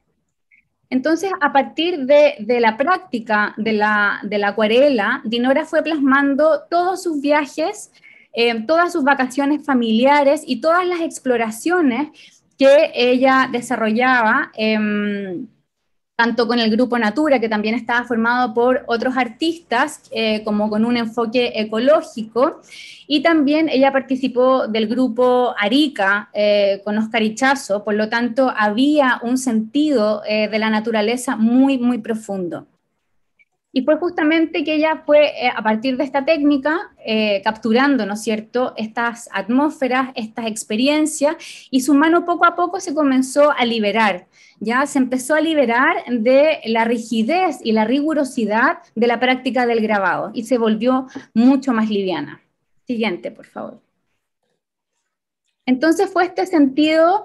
Entonces, a partir de, la práctica de la, de la acuarela, Dinora fue plasmando todos sus viajes Em, todas sus vacaciones familiares y todas las exploraciones que ella desarrollaba. Em, tanto con el grupo Natura, que también estaba formado por otros artistas, eh, como con un enfoque ecológico, y también ella participó del grupo Arica eh, con Oscar Ichazo, por lo tanto había un sentido eh, de la naturaleza muy, muy profundo. Y fue justamente que ella fue, eh, a partir de esta técnica, eh, capturando, ¿no es cierto?, estas atmósferas, estas experiencias, y su mano poco a poco se comenzó a liberar, ya se empezó a liberar de la rigidez y la rigurosidad de la práctica del grabado, y se volvió mucho más liviana. Siguiente, por favor. Entonces fue este sentido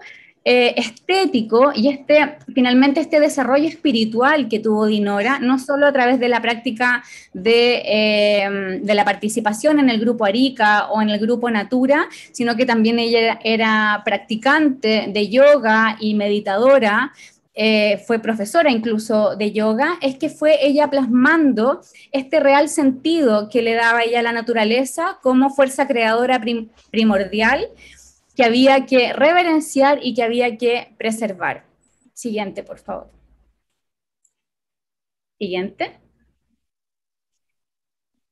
eh, estético y este, finalmente este desarrollo espiritual que tuvo Dinora, no solo a través de la práctica eh, de, la participación en el grupo Arica o en el grupo Natura, sino que también ella era practicante de yoga y meditadora, eh, fue profesora incluso de yoga, es que fue ella plasmando este real sentido que le daba ella a la naturaleza como fuerza creadora primordial, que había que reverenciar y que había que preservar. Siguiente, por favor. Siguiente.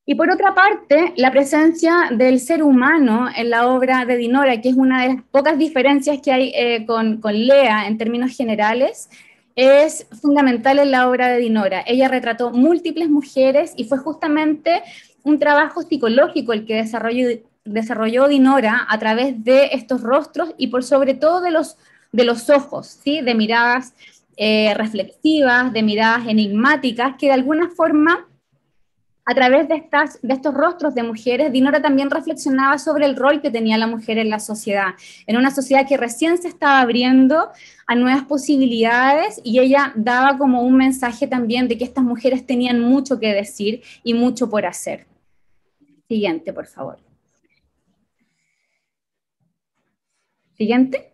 Y por otra parte, la presencia del ser humano en la obra de Dinora, que es una de las pocas diferencias que hay eh, con, con, Lea en términos generales, es fundamental en la obra de Dinora. Ella retrató múltiples mujeres y fue justamente un trabajo psicológico el que desarrolló, desarrolló Dinora a través de estos rostros y por sobre todo de los, de los ojos, ¿sí? de miradas eh, reflexivas, de miradas enigmáticas, que de alguna forma, a través de, estas, de estos rostros de mujeres, Dinora también reflexionaba sobre el rol que tenía la mujer en la sociedad, en una sociedad que recién se estaba abriendo a nuevas posibilidades y ella daba como un mensaje también de que estas mujeres tenían mucho que decir y mucho por hacer. Siguiente, por favor. Siguiente.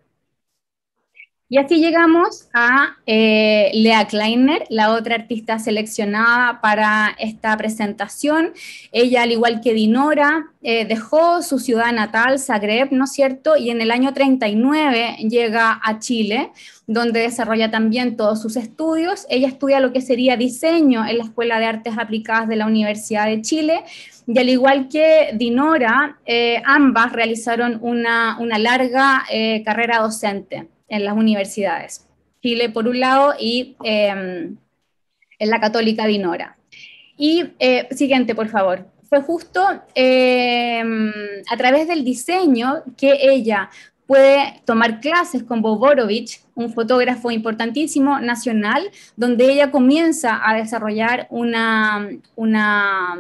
Y así llegamos a eh, Lea Kleiner, la otra artista seleccionada para esta presentación. Ella, al igual que Dinora, eh, dejó su ciudad natal, Zagreb, ¿no es cierto? Y en el año 39 llega a Chile, donde desarrolla también todos sus estudios. Ella estudia lo que sería diseño en la Escuela de Artes Aplicadas de la Universidad de Chile. Y al igual que Dinora, eh, ambas realizaron una larga carrera docente en las universidades. Chile por un lado y em, en la católica Dinora. Y eh, siguiente, por favor. Fue justo em, a través del diseño que ella puede tomar clases con Boborovich, un fotógrafo importantísimo nacional, donde ella comienza a desarrollar una, una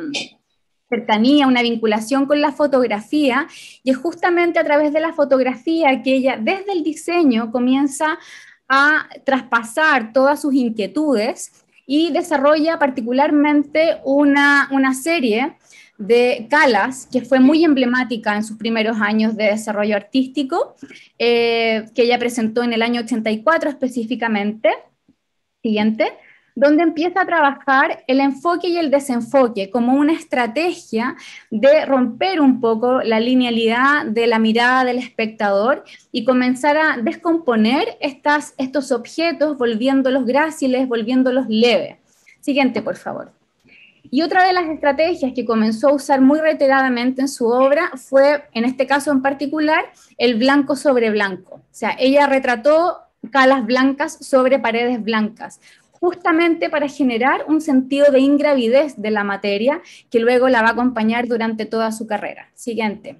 cercanía, una vinculación con la fotografía, y es justamente a través de la fotografía que ella desde el diseño comienza a traspasar todas sus inquietudes y desarrolla particularmente una, serie de Calas, que fue muy emblemática en sus primeros años de desarrollo artístico, eh, que ella presentó en el año 84 específicamente. Siguiente donde empieza a trabajar el enfoque y el desenfoque como una estrategia de romper un poco la linealidad de la mirada del espectador y comenzar a descomponer estas, estos objetos, volviéndolos gráciles, volviéndolos leves. Siguiente, por favor. Y otra de las estrategias que comenzó a usar muy reiteradamente en su obra fue, en este caso en particular, el blanco sobre blanco. O sea, ella retrató calas blancas sobre paredes blancas, justamente para generar un sentido de ingravidez de la materia que luego la va a acompañar durante toda su carrera. Siguiente.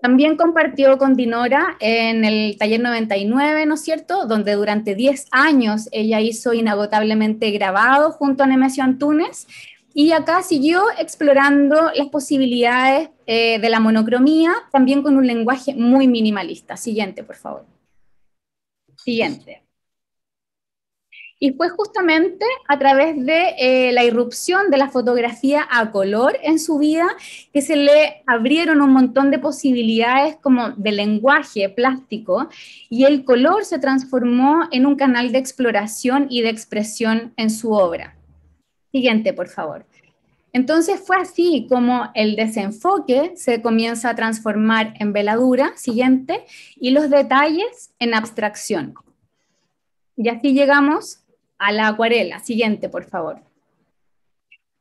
También compartió con Dinora en el taller 99, ¿no es cierto? Donde durante 10 años ella hizo inagotablemente grabado junto a Nemesio Antunes. Y acá siguió explorando las posibilidades eh, de la monocromía, también con un lenguaje muy minimalista. Siguiente, por favor. Siguiente. Y fue justamente a través de eh, la irrupción de la fotografía a color en su vida que se le abrieron un montón de posibilidades como de lenguaje plástico y el color se transformó en un canal de exploración y de expresión en su obra. Siguiente, por favor. Entonces fue así como el desenfoque se comienza a transformar en veladura, siguiente, y los detalles en abstracción. Y así llegamos a la acuarela. Siguiente, por favor.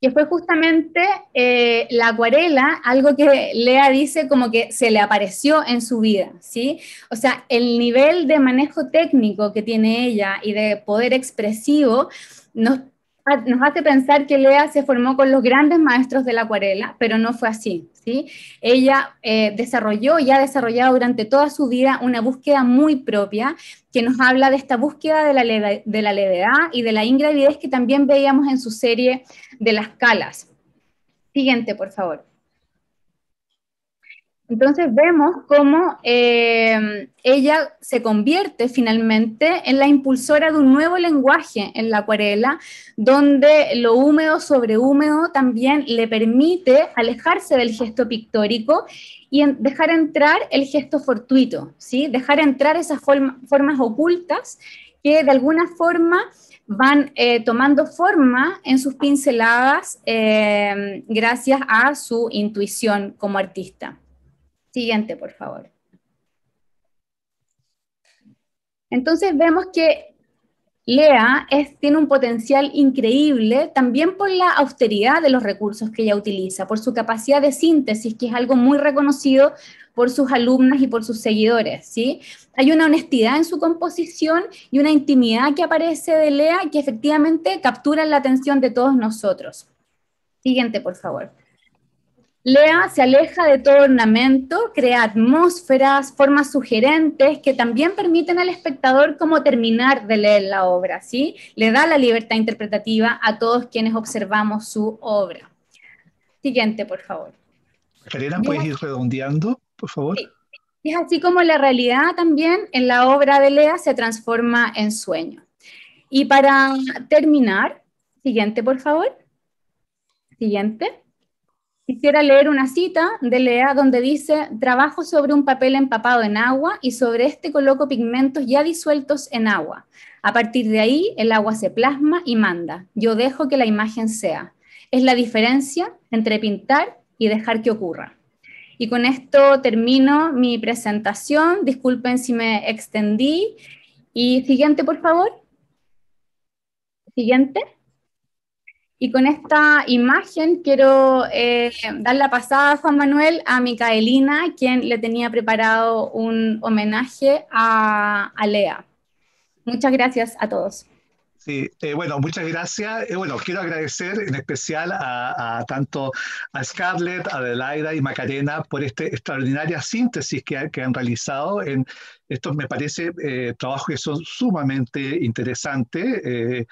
Y fue justamente eh, la acuarela, algo que Lea dice como que se le apareció en su vida, ¿sí? O sea, el nivel de manejo técnico que tiene ella y de poder expresivo nos Ah, nos hace pensar que Lea se formó con los grandes maestros de la acuarela, pero no fue así. ¿sí? Ella eh, desarrolló y ha desarrollado durante toda su vida una búsqueda muy propia que nos habla de esta búsqueda de de la levedad y de la ingravidez que también veíamos en su serie de las calas. Siguiente, por favor. Entonces vemos cómo eh, ella se convierte finalmente en la impulsora de un nuevo lenguaje en la acuarela, donde lo húmedo sobre húmedo también le permite alejarse del gesto pictórico y dejar entrar el gesto fortuito, dejar entrar esas formas ocultas que de alguna forma van eh, tomando forma en sus pinceladas eh, gracias a su intuición como artista. Siguiente, por favor. Entonces vemos que Lea tiene un potencial increíble también por la austeridad de los recursos que ella utiliza, por su capacidad de síntesis, que es algo muy reconocido por sus alumnas y por sus seguidores. ¿sí? Hay una honestidad en su composición y una intimidad que aparece de Lea que efectivamente captura la atención de todos nosotros. Siguiente, por favor. Lea se aleja de todo ornamento, crea atmósferas, formas sugerentes que también permiten al espectador como terminar de leer la obra, ¿sí? Le da la libertad interpretativa a todos quienes observamos su obra. Siguiente, por favor. Elena, ¿puedes ir redondeando, por favor? Es así como la realidad también en la obra de Lea se transforma en sueño. Y para terminar, siguiente, por favor. Siguiente. Quisiera leer una cita de Lea donde dice, trabajo sobre un papel empapado en agua y sobre este coloco pigmentos ya disueltos en agua. A partir de ahí, el agua se plasma y manda. Yo dejo que la imagen sea. Es la diferencia entre pintar y dejar que ocurra. Y con esto termino mi presentación. Disculpen si me extendí. Y siguiente, por favor. Siguiente. Y con esta imagen quiero eh, dar la pasada, a Juan Manuel, a Micaelina, quien le tenía preparado un homenaje a, Lea. Muchas gracias a todos. Sí, eh, bueno, muchas gracias. Eh, bueno, quiero agradecer en especial a, tanto a Scarlett, Adelaida y Macarena por esta extraordinaria síntesis que, han realizado en estos, me parece, eh, trabajos que son sumamente interesantes.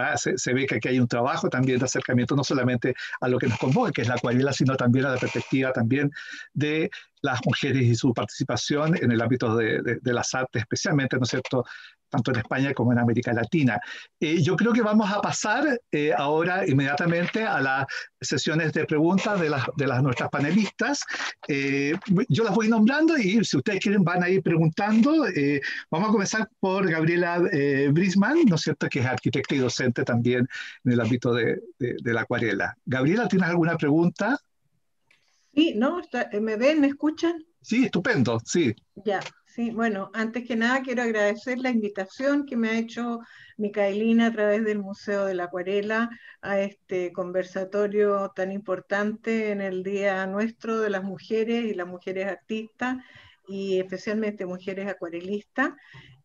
Ah, se, ve que aquí hay un trabajo también de acercamiento no solamente a lo que nos convoca, que es la acuarela, sino también a la perspectiva también de las mujeres y su participación en el ámbito de, de, las artes, especialmente, ¿no es cierto?, tanto en España como en América Latina. Eh, yo creo que vamos a pasar eh, ahora inmediatamente a las sesiones de preguntas de, las, de las nuestras panelistas. Eh, yo las voy nombrando y si ustedes quieren van a ir preguntando. vamos a comenzar por Gabriela Brisman, ¿no es cierto?, que es arquitecta y docente también en el ámbito de, de, de la acuarela. Gabriela, ¿tienes alguna pregunta? Sí, ¿no? Eh, ¿Me ven? ¿Me escuchan? Sí, estupendo, sí. Ya, sí. Bueno, antes que nada quiero agradecer la invitación que me ha hecho Micaelina a través del Museo de la Acuarela a este conversatorio tan importante en el Día Nuestro de las Mujeres y las Mujeres Artistas y especialmente mujeres acuarelistas.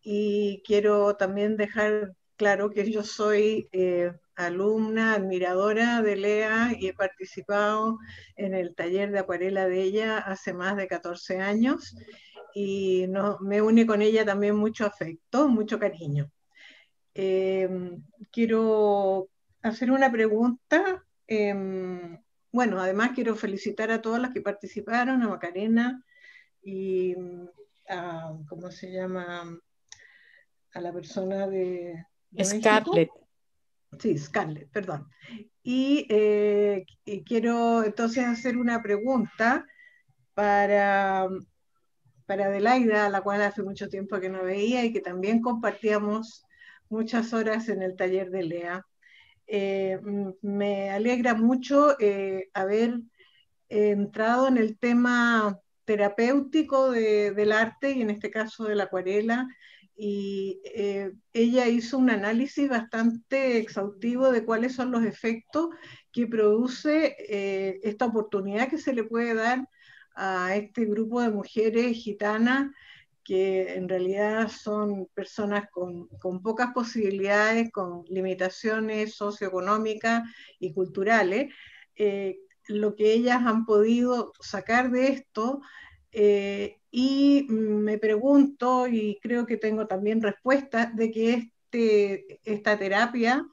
Y quiero también dejar claro que yo soy... Eh, alumna, admiradora de Lea y he participado en el taller de acuarela de ella hace más de 14 años y no, me une con ella también mucho afecto, mucho cariño. Em, quiero hacer una pregunta. Em, bueno, además quiero felicitar a todas las que participaron, a Macarena y mm, a, ¿cómo se llama? A la persona de... Scarlett. Sí, Scarlett, perdón. Eh, y, quiero entonces hacer una pregunta para, Adelaida, a la cual hace mucho tiempo que no veía y que también compartíamos muchas horas en el taller de Lea. Eh, me alegra mucho eh, haber entrado en el tema terapéutico del arte y en este caso de la acuarela y eh, ella hizo un análisis bastante exhaustivo de cuáles son los efectos que produce eh, esta oportunidad que se le puede dar a este grupo de mujeres gitanas que en realidad son personas con, pocas posibilidades, con limitaciones socioeconómicas y culturales, eh, lo que ellas han podido sacar de esto eh, y me pregunto, y creo que tengo también respuesta, de que este, esta terapia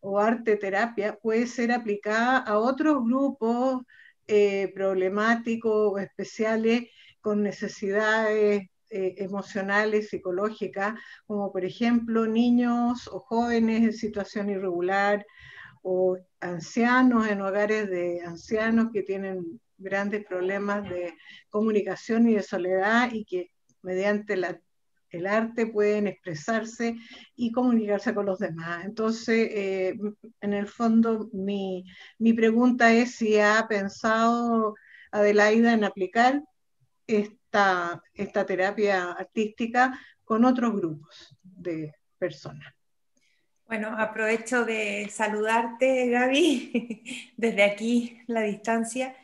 o arte terapia puede ser aplicada a otros grupos eh, problemáticos o especiales con necesidades eh, emocionales, psicológicas, como por ejemplo niños o jóvenes en situación irregular o ancianos en hogares de ancianos que tienen grandes problemas de comunicación y de soledad y que mediante el arte pueden expresarse y comunicarse con los demás. Entonces, eh, en el fondo, mi, pregunta es si ha pensado Adelaida en aplicar esta, esta terapia artística con otros grupos de personas. Bueno, aprovecho de saludarte, Gaby, desde aquí, la distancia.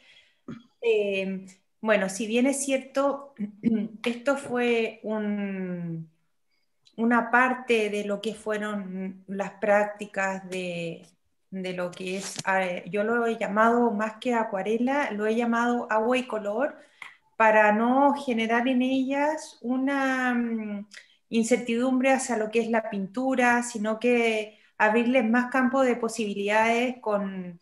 Eh, bueno, si bien es cierto, esto fue una parte de lo que fueron las prácticas de, lo que es, eh, yo lo he llamado más que acuarela, lo he llamado agua y color, para no generar en ellas una mm, incertidumbre hacia lo que es la pintura, sino que abrirles más campo de posibilidades con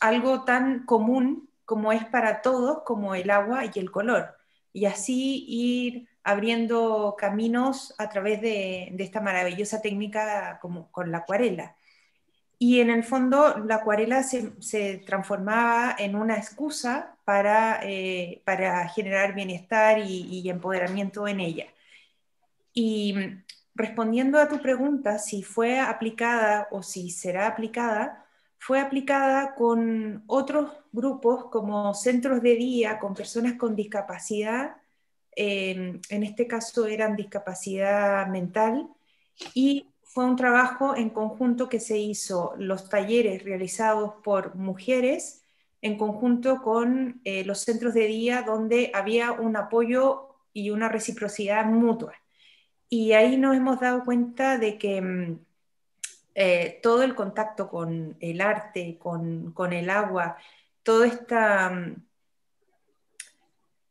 algo tan común como es para todos, como el agua y el color. Y así ir abriendo caminos a través de, esta maravillosa técnica como con la acuarela. Y en el fondo la acuarela se, transformaba en una excusa para, eh, generar bienestar y, empoderamiento en ella. Y respondiendo a tu pregunta, si fue aplicada o si será aplicada, fue aplicada con otros grupos como centros de día, con personas con discapacidad, en este caso eran discapacidad mental, y fue un trabajo en conjunto que se hizo, los talleres realizados por mujeres en conjunto con eh, los centros de día donde había un apoyo y una reciprocidad mutua. Y ahí nos hemos dado cuenta de que mm, eh, todo el contacto con el arte, con, el agua, todo este mm,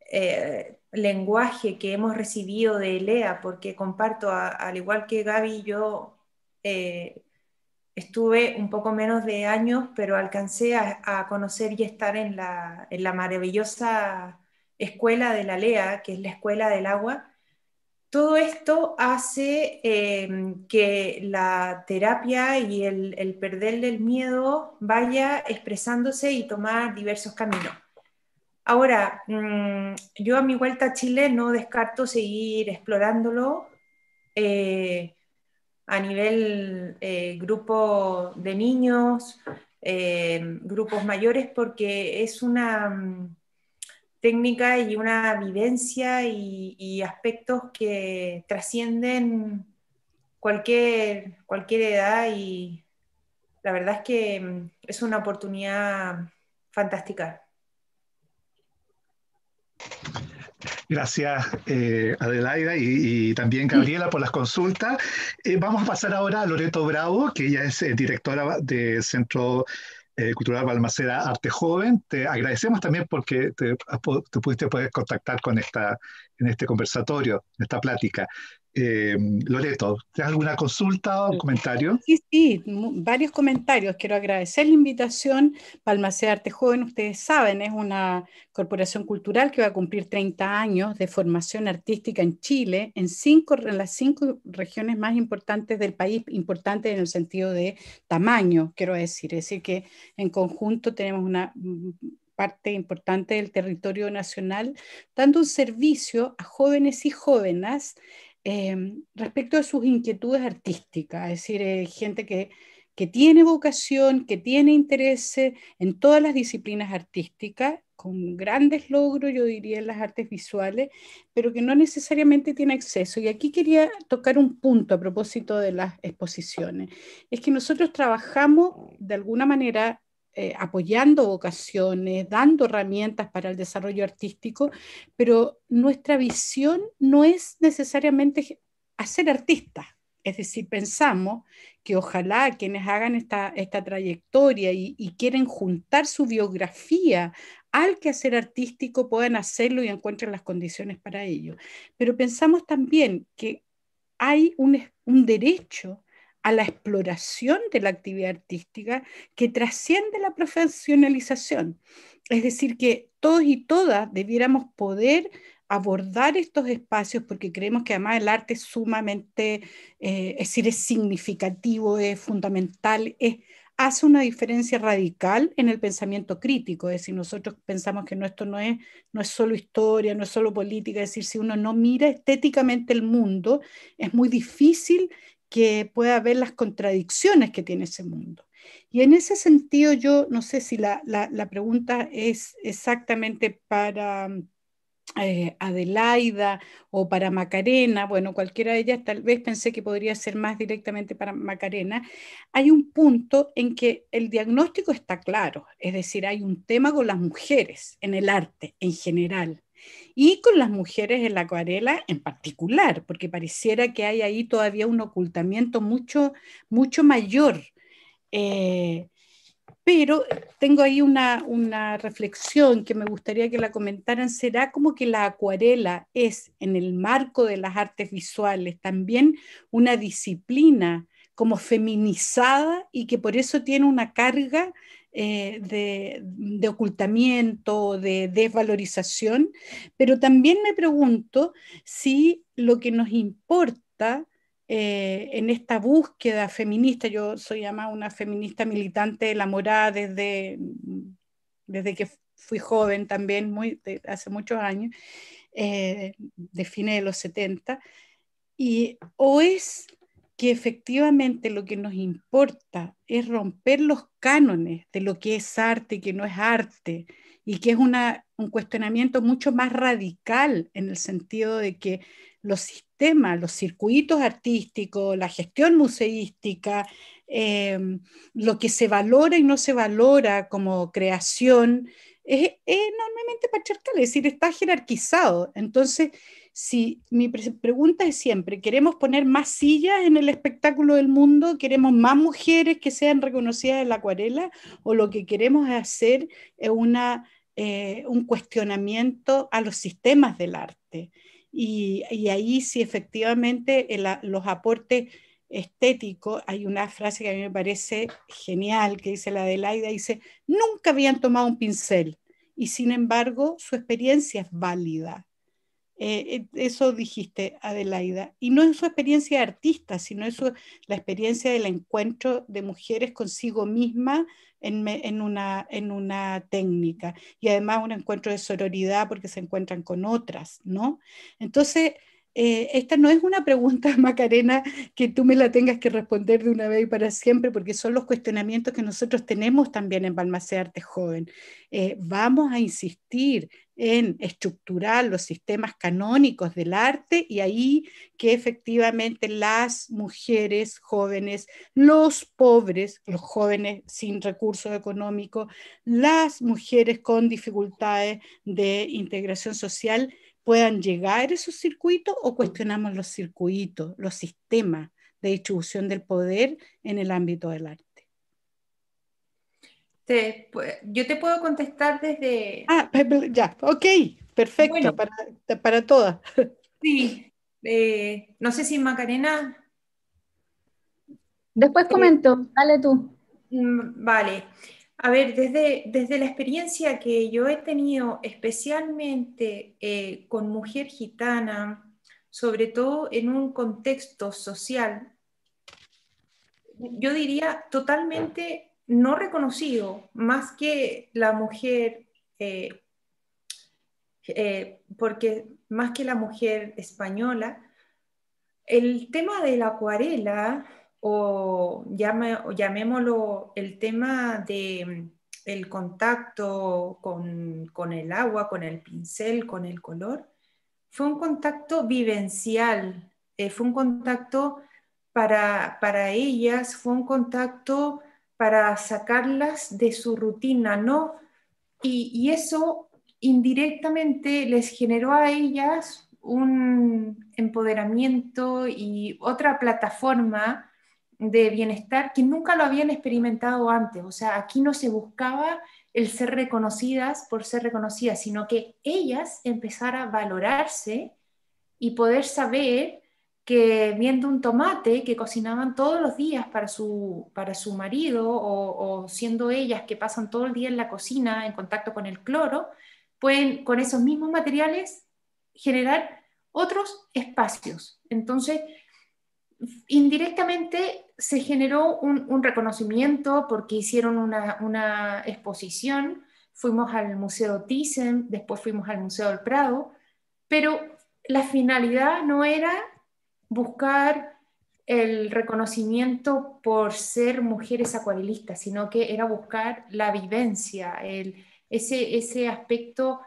eh, lenguaje que hemos recibido de LEA, porque comparto, al igual que Gaby, yo eh, estuve un poco menos de años, pero alcancé a, conocer y estar en la, en la maravillosa escuela de la LEA, que es la Escuela del Agua, todo esto hace em, que la terapia y el, perder del miedo vaya expresándose y tomar diversos caminos. Ahora, mm, yo a mi vuelta a Chile no descarto seguir explorándolo eh, a nivel eh, grupo de niños, eh, grupos mayores, porque es una, mm, técnica y una vivencia y, aspectos que trascienden cualquier, cualquier edad y la verdad es que mm, es una oportunidad fantástica. Gracias, eh, Adelaida y, también Gabriela por las consultas. Eh, vamos a pasar ahora a Loreto Bravo, que ella es eh, directora del Centro eh, Cultural Balmaceda Arte Joven. Te agradecemos también porque te, te pudiste poder contactar con esta en este conversatorio, en esta plática. Eh, Loreto, ¿tienes alguna consulta o comentario? Sí, sí, varios comentarios. Quiero agradecer la invitación. Palmacé Arte Joven, ustedes saben, es una corporación cultural que va a cumplir 30 años de formación artística en Chile, en, cinco, en las cinco regiones más importantes del país, importantes en el sentido de tamaño, quiero decir. Es decir, que en conjunto tenemos una parte importante del territorio nacional, dando un servicio a jóvenes y jóvenes em, respecto a sus inquietudes artísticas, es decir, eh, gente que, que tiene vocación, que tiene interés en todas las disciplinas artísticas con grandes logros, yo diría, en las artes visuales, pero que no necesariamente tiene acceso. Y aquí quería tocar un punto a propósito de las exposiciones. Es que nosotros trabajamos de alguna manera eh, apoyando vocaciones, dando herramientas para el desarrollo artístico, pero nuestra visión no es necesariamente hacer artista, Es decir, pensamos que ojalá quienes hagan esta, trayectoria y, quieren juntar su biografía al quehacer artístico puedan hacerlo y encuentren las condiciones para ello. Pero pensamos también que hay un, un derecho a la exploración de la actividad artística que trasciende la profesionalización. Es decir, que todos y todas debiéramos poder abordar estos espacios porque creemos que además el arte es sumamente, eh, es decir, significativo, es fundamental, es, hace una diferencia radical en el pensamiento crítico. Es decir, nosotros pensamos que esto no es, no es solo historia, no es solo política. Es decir, si uno no mira estéticamente el mundo, es muy difícil que pueda ver las contradicciones que tiene ese mundo. Y en ese sentido, yo no sé si la, pregunta es exactamente para mm, eh, Adelaida o para Macarena, bueno, cualquiera de ellas, tal vez pensé que podría ser más directamente para Macarena, hay un punto en que el diagnóstico está claro, es decir, hay un tema con las mujeres en el arte en general y con las mujeres en la acuarela en particular, porque pareciera que hay ahí todavía un ocultamiento mucho, mucho mayor. Eh, pero tengo ahí una, una, reflexión que me gustaría que la comentaran. ¿Será como que la acuarela es, en el marco de las artes visuales, también una disciplina como feminizada y que por eso tiene una carga eh, de, ocultamiento, de desvalorización, pero también me pregunto si lo que nos importa eh, en esta búsqueda feminista, yo soy llamada una feminista militante de la morada desde, desde que fui joven también, muy, hace muchos años, eh, de fines de los 70, y o es que efectivamente lo que nos importa es romper los cánones de lo que es arte y que no es arte, y que es un cuestionamiento mucho más radical en el sentido de que los sistemas, los circuitos artísticos, la gestión museística, eh, lo que se valora y no se valora como creación, es, eh, enormemente patriarcal, es decir, está jerarquizado. Entonces, si mi pregunta es siempre, ¿queremos poner más sillas en el espectáculo del mundo? ¿Queremos más mujeres que sean reconocidas en la acuarela? ¿O lo que queremos hacer es eh, una, eh, un cuestionamiento a los sistemas del arte? Y, ahí si efectivamente, los aportes estético, hay una frase que a mí me parece genial que dice la Adelaida, dice, nunca habían tomado un pincel y sin embargo su experiencia es válida. Eh, eh, eso dijiste, Adelaida, y no es su experiencia de artista, sino es la experiencia del encuentro de mujeres consigo misma en, una, en una técnica y además un encuentro de sororidad porque se encuentran con otras, ¿no? Entonces, eh, esta no es una pregunta, Macarena, que tú me la tengas que responder de una vez y para siempre, porque son los cuestionamientos que nosotros tenemos también en Balmacé Arte Joven. Eh, vamos a insistir en estructurar los sistemas canónicos del arte y ahí que efectivamente las mujeres jóvenes, los pobres, los jóvenes sin recursos económicos, las mujeres con dificultades de integración social, puedan llegar esos circuitos o cuestionamos los circuitos, los sistemas de distribución del poder en el ámbito del arte? yo te puedo contestar desde... Ah, ya, ok, perfecto, para, todas. Sí, eh, no sé si Macarena... Después eh, comento, dale tú. Mm, vale. A ver, desde, desde la experiencia que yo he tenido, especialmente eh, con mujer gitana, sobre todo en un contexto social, yo diría totalmente no reconocido, más que la mujer, eh, eh, porque más que la mujer española, el tema de la acuarela o llamémoslo el tema de el contacto con, con, el agua, con el pincel, con el color, fue un contacto vivencial, eh, fue un contacto para, para, ellas, fue un contacto para sacarlas de su rutina, ¿no? y eso indirectamente les generó a ellas un empoderamiento y otra plataforma de bienestar que nunca lo habían experimentado antes. O sea, aquí no se buscaba el ser reconocidas por ser reconocidas, sino que ellas empezaran a valorarse y poder saber que viendo un tomate que cocinaban todos los días para su, para su marido o siendo ellas que pasan todo el día en la cocina en contacto con el cloro, pueden con esos mismos materiales generar otros espacios. Entonces, indirectamente se generó un, reconocimiento porque hicieron una, exposición, fuimos al Museo Thyssen, después fuimos al Museo del Prado, pero la finalidad no era buscar el reconocimiento por ser mujeres acuarelistas, sino que era buscar la vivencia, ese aspecto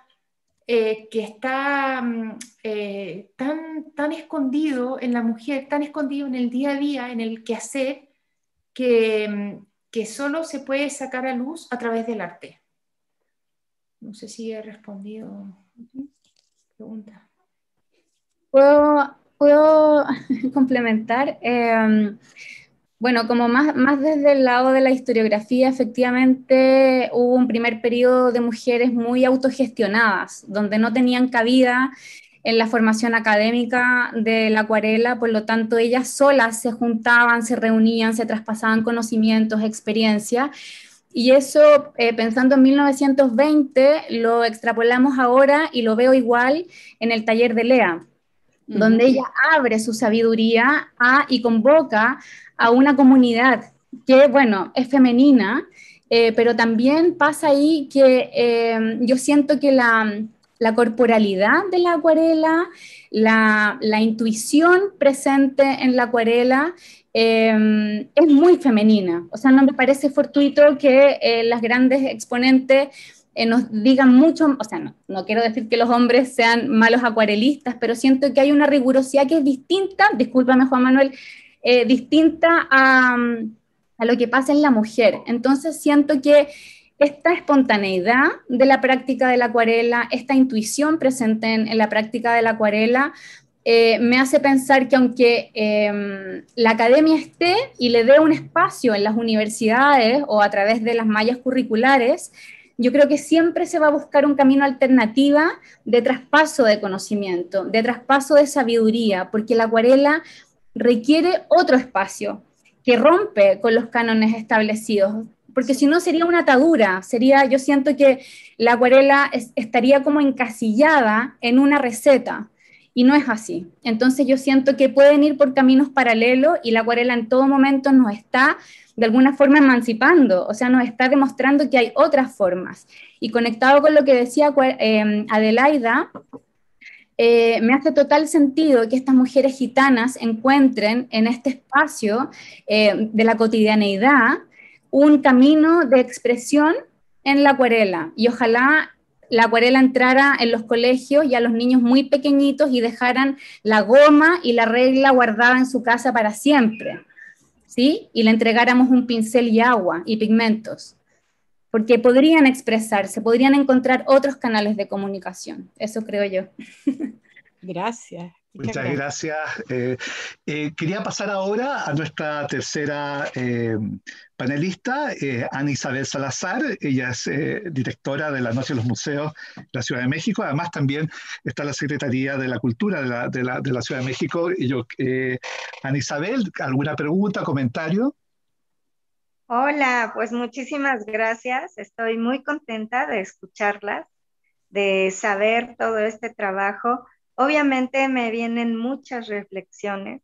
eh, que está mm, eh, tan, tan escondido en la mujer, tan escondido en el día a día, en el quehacer, que, mm, que solo se puede sacar a luz a través del arte. No sé si he respondido. Pregunta. Puedo, complementar. Eh, bueno, como más, más desde el lado de la historiografía, efectivamente hubo un primer periodo de mujeres muy autogestionadas, donde no tenían cabida en la formación académica de la acuarela, por lo tanto ellas solas se juntaban, se reunían, se traspasaban conocimientos, experiencia, y eso, eh, pensando en 1920, lo extrapolamos ahora y lo veo igual en el taller de Lea, donde ella abre su sabiduría a, ah, y convoca a una comunidad que, bueno, es femenina, eh, pero también pasa ahí que eh, yo siento que la, corporalidad de la acuarela, la, intuición presente en la acuarela, eh, es muy femenina. O sea, no me parece fortuito que las grandes exponentes nos digan mucho, o sea, no, no, quiero decir que los hombres sean malos acuarelistas, pero siento que hay una rigurosidad que es distinta, discúlpame Juan Manuel, eh, distinta a, lo que pasa en la mujer. Entonces siento que esta espontaneidad de la práctica de la acuarela, esta intuición presente en, la práctica de la acuarela, eh, me hace pensar que aunque em, la academia esté y le dé un espacio en las universidades o a través de las mallas curriculares, yo creo que siempre se va a buscar un camino alternativa de traspaso de conocimiento, de traspaso de sabiduría, porque la acuarela requiere otro espacio que rompe con los cánones establecidos, porque si no sería una atadura, sería, yo siento que la acuarela estaría como encasillada en una receta y no es así. Entonces yo siento que pueden ir por caminos paralelos y la acuarela en todo momento nos está de alguna forma emancipando, o sea, nos está demostrando que hay otras formas. Y conectado con lo que decía eh, Adelaida, eh, me hace total sentido que estas mujeres gitanas encuentren en este espacio eh, de la cotidianeidad un camino de expresión en la acuarela. Y ojalá la acuarela entrara en los colegios y a los niños muy pequeñitos y dejaran la goma y la regla guardada en su casa para siempre. ¿Sí? Y le entregáramos un pincel y agua y pigmentos porque podrían expresarse, podrían encontrar otros canales de comunicación. Eso creo yo. Gracias. Muchas gracias. Eh, eh, quería pasar ahora a nuestra tercera eh, panelista, Ana Isabel Salazar. Ella es directora de la Noche de los Museos de la Ciudad de México. Además, también está la Secretaría de la Cultura de la, Ciudad de México. Ana Isabel, ¿alguna pregunta, comentario? Hola, pues muchísimas gracias. Estoy muy contenta de escucharlas, de saber todo este trabajo. Obviamente me vienen muchas reflexiones,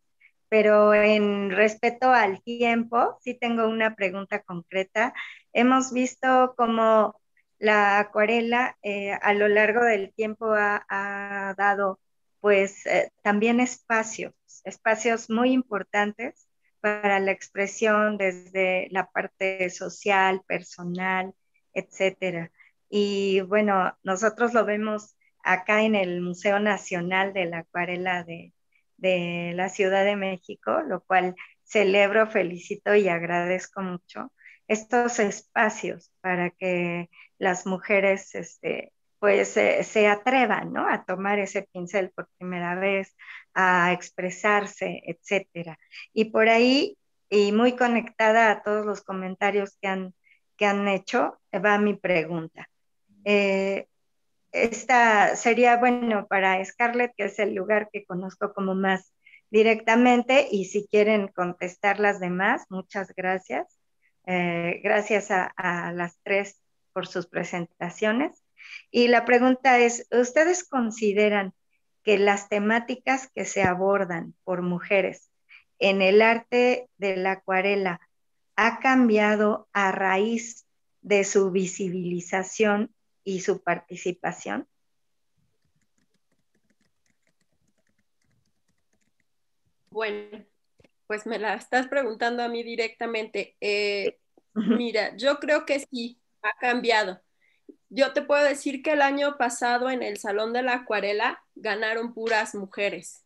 pero en respeto al tiempo, sí tengo una pregunta concreta. Hemos visto cómo la acuarela eh, a lo largo del tiempo ha, dado pues eh, también espacios, espacios muy importantes para la expresión desde la parte social, personal, etcétera. Y bueno, nosotros lo vemos acá en el Museo Nacional de la Acuarela de, de la Ciudad de México, lo cual celebro, felicito y agradezco mucho estos espacios para que las mujeres este, pues se atrevan ¿no? a tomar ese pincel por primera vez, a expresarse, etcétera. Y por ahí, y muy conectada a todos los comentarios que han, que han hecho, va mi pregunta. Eh, esta sería, bueno, para Scarlett, que es el lugar que conozco como más directamente, y si quieren contestar las demás, muchas gracias. Eh, gracias a las tres por sus presentaciones. Y la pregunta es, ¿ustedes consideran que las temáticas que se abordan por mujeres en el arte de la acuarela ha cambiado a raíz de su visibilización y su participación? Bueno, pues me la estás preguntando a mí directamente. Eh, mira, yo creo que sí, ha cambiado. Yo te puedo decir que el año pasado en el Salón de la Acuarela ganaron puras mujeres.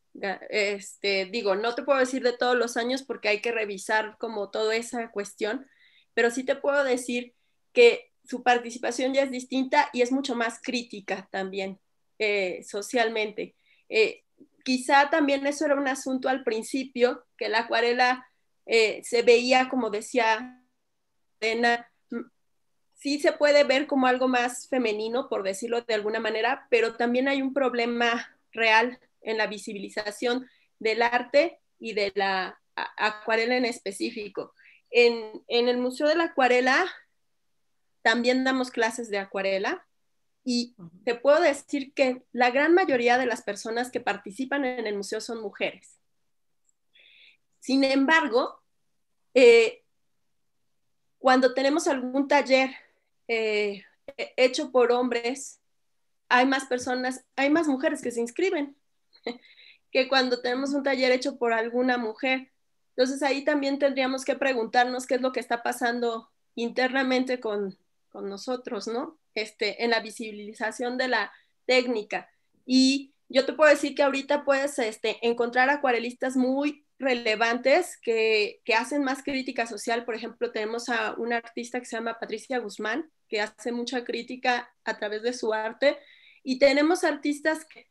Este, digo, no te puedo decir de todos los años porque hay que revisar como toda esa cuestión, pero sí te puedo decir que su participación ya es distinta y es mucho más crítica también eh, socialmente. Eh, quizá también eso era un asunto al principio, que la acuarela eh, se veía, como decía Elena, sí se puede ver como algo más femenino, por decirlo de alguna manera, pero también hay un problema real en la visibilización del arte y de la acuarela en específico. En, el Museo de la Acuarela también damos clases de acuarela y te puedo decir que la gran mayoría de las personas que participan en el museo son mujeres. Sin embargo, eh, cuando tenemos algún taller eh, eh, hecho por hombres, hay más personas, hay más mujeres que se inscriben que cuando tenemos un taller hecho por alguna mujer. Entonces ahí también tendríamos que preguntarnos qué es lo que está pasando internamente con, nosotros, ¿no? Este, en la visibilización de la técnica. Y yo te puedo decir que ahorita puedes este, encontrar acuarelistas muy relevantes que, hacen más crítica social. Por ejemplo, tenemos a una artista que se llama Patricia Guzmán, que hace mucha crítica a través de su arte. Y tenemos artistas que,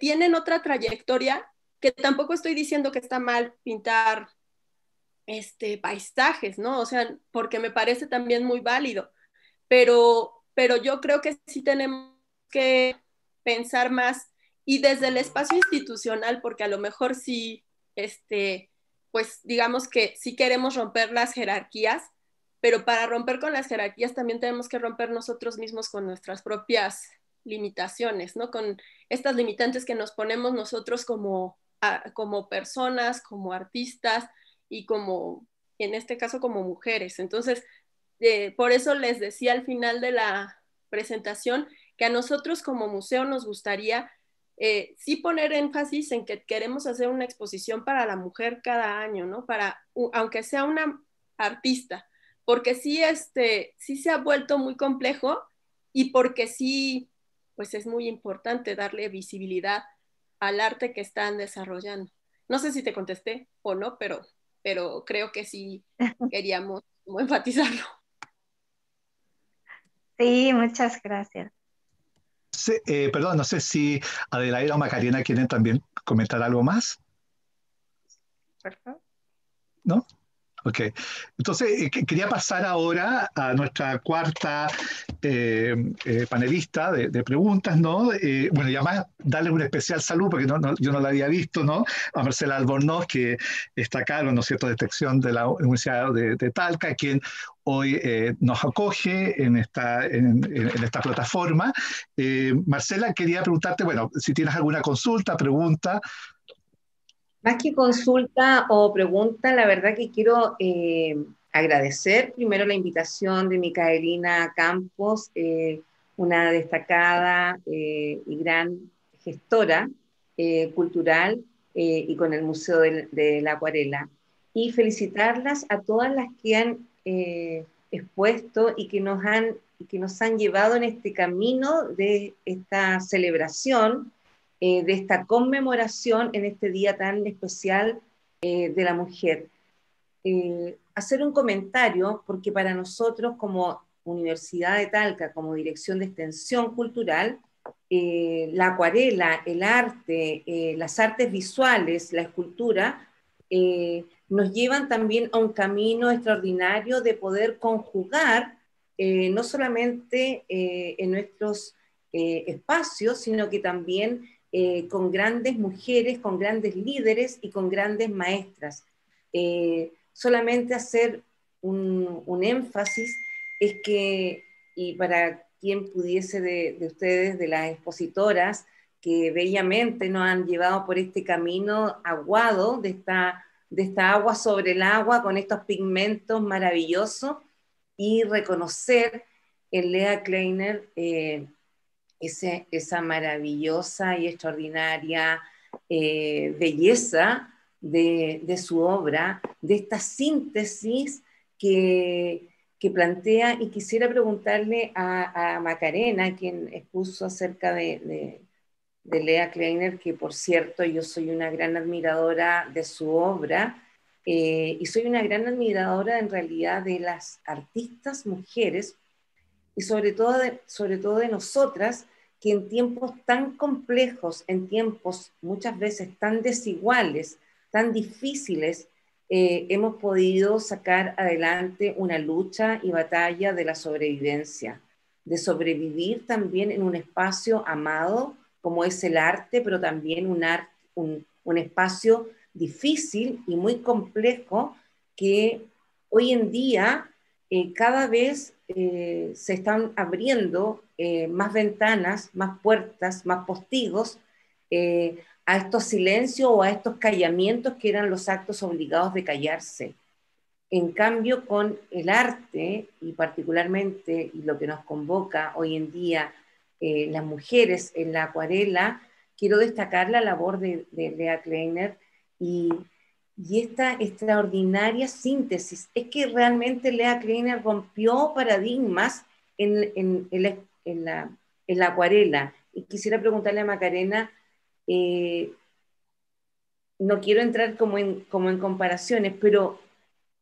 tienen otra trayectoria, que tampoco estoy diciendo que está mal pintar este, paisajes, ¿no? O sea, porque me parece también muy válido. Pero, pero yo creo que sí tenemos que pensar más y desde el espacio institucional, porque a lo mejor sí este, pues digamos que sí queremos romper las jerarquías, pero para romper con las jerarquías también tenemos que romper nosotros mismos con nuestras propias limitaciones, ¿no? Con estas limitantes que nos ponemos nosotros como, ah, personas, como artistas y como, en este caso, como mujeres. Entonces, eh, por eso les decía al final de la presentación que a nosotros como museo nos gustaría eh, sí poner énfasis en que queremos hacer una exposición para la mujer cada año, ¿no? Para, aunque sea una artista, porque sí, este, sí se ha vuelto muy complejo y porque sí, pues es muy importante darle visibilidad al arte que están desarrollando. No sé si te contesté o no, pero, pero creo que sí queríamos enfatizarlo. Sí, muchas gracias. Eh, perdón, no sé si Adelaida o Macarena quieren también comentar algo más. ¿No? Ok. Entonces, eh, quería pasar ahora a nuestra cuarta eh, eh, panelista de, preguntas, ¿no? bueno, y además darle un especial saludo, porque yo no la había visto, ¿no? A Marcela Albornoz, que está acá, ¿no es cierto?, de detección de la Universidad de, Talca, quien hoy nos acoge en esta, plataforma. Marcela, quería preguntarte, bueno, si tienes alguna consulta, pregunta, más que consulta o pregunta, la verdad que quiero eh, agradecer primero la invitación de Micaelina Campos, eh, una destacada eh, y gran gestora cultural y con el Museo de, de, la Acuarela. Y felicitarlas a todas las que han expuesto y que nos han, que nos han llevado en este camino de esta celebración eh, de esta conmemoración en este día tan especial eh, de la mujer. Eh, hacer un comentario, porque para nosotros como Universidad de Talca, como Dirección de Extensión Cultural, la acuarela, el arte, las artes visuales, la escultura, nos llevan también a un camino extraordinario de poder conjugar no solamente en nuestros espacios, sino que también eh, con grandes mujeres, con grandes líderes y con grandes maestras. Eh, solamente hacer un, énfasis es que, y para quien pudiese de, ustedes, de las expositoras, que bellamente nos han llevado por este camino aguado de esta, agua sobre el agua con estos pigmentos maravillosos y reconocer en Lea Kleiner eh, esa maravillosa y extraordinaria eh, belleza de, su obra, de esta síntesis que, plantea. Y quisiera preguntarle a, Macarena, quien expuso acerca de, Lea Kleiner, que por cierto yo soy una gran admiradora de su obra. Eh, y soy una gran admiradora en realidad de las artistas mujeres y sobre todo de, sobre todo de nosotras, que en tiempos tan complejos, en tiempos muchas veces tan desiguales, tan difíciles, eh, hemos podido sacar adelante una lucha y batalla de la sobrevivencia, de sobrevivir también en un espacio amado como es el arte, pero también un, un espacio difícil y muy complejo que hoy en día eh, cada vez eh, se están abriendo eh, más ventanas, más puertas, más postigos a estos silencios o a estos callamientos que eran los actos obligados de callarse. En cambio, con el arte y particularmente lo que nos convoca hoy en día las mujeres en la acuarela, quiero destacar la labor de, de Lea Kleiner y y esta extraordinaria síntesis. Es que realmente Lea Kleiner rompió paradigmas en, en, la, acuarela. Y quisiera preguntarle a Macarena, eh, no quiero entrar como en, como en comparaciones, pero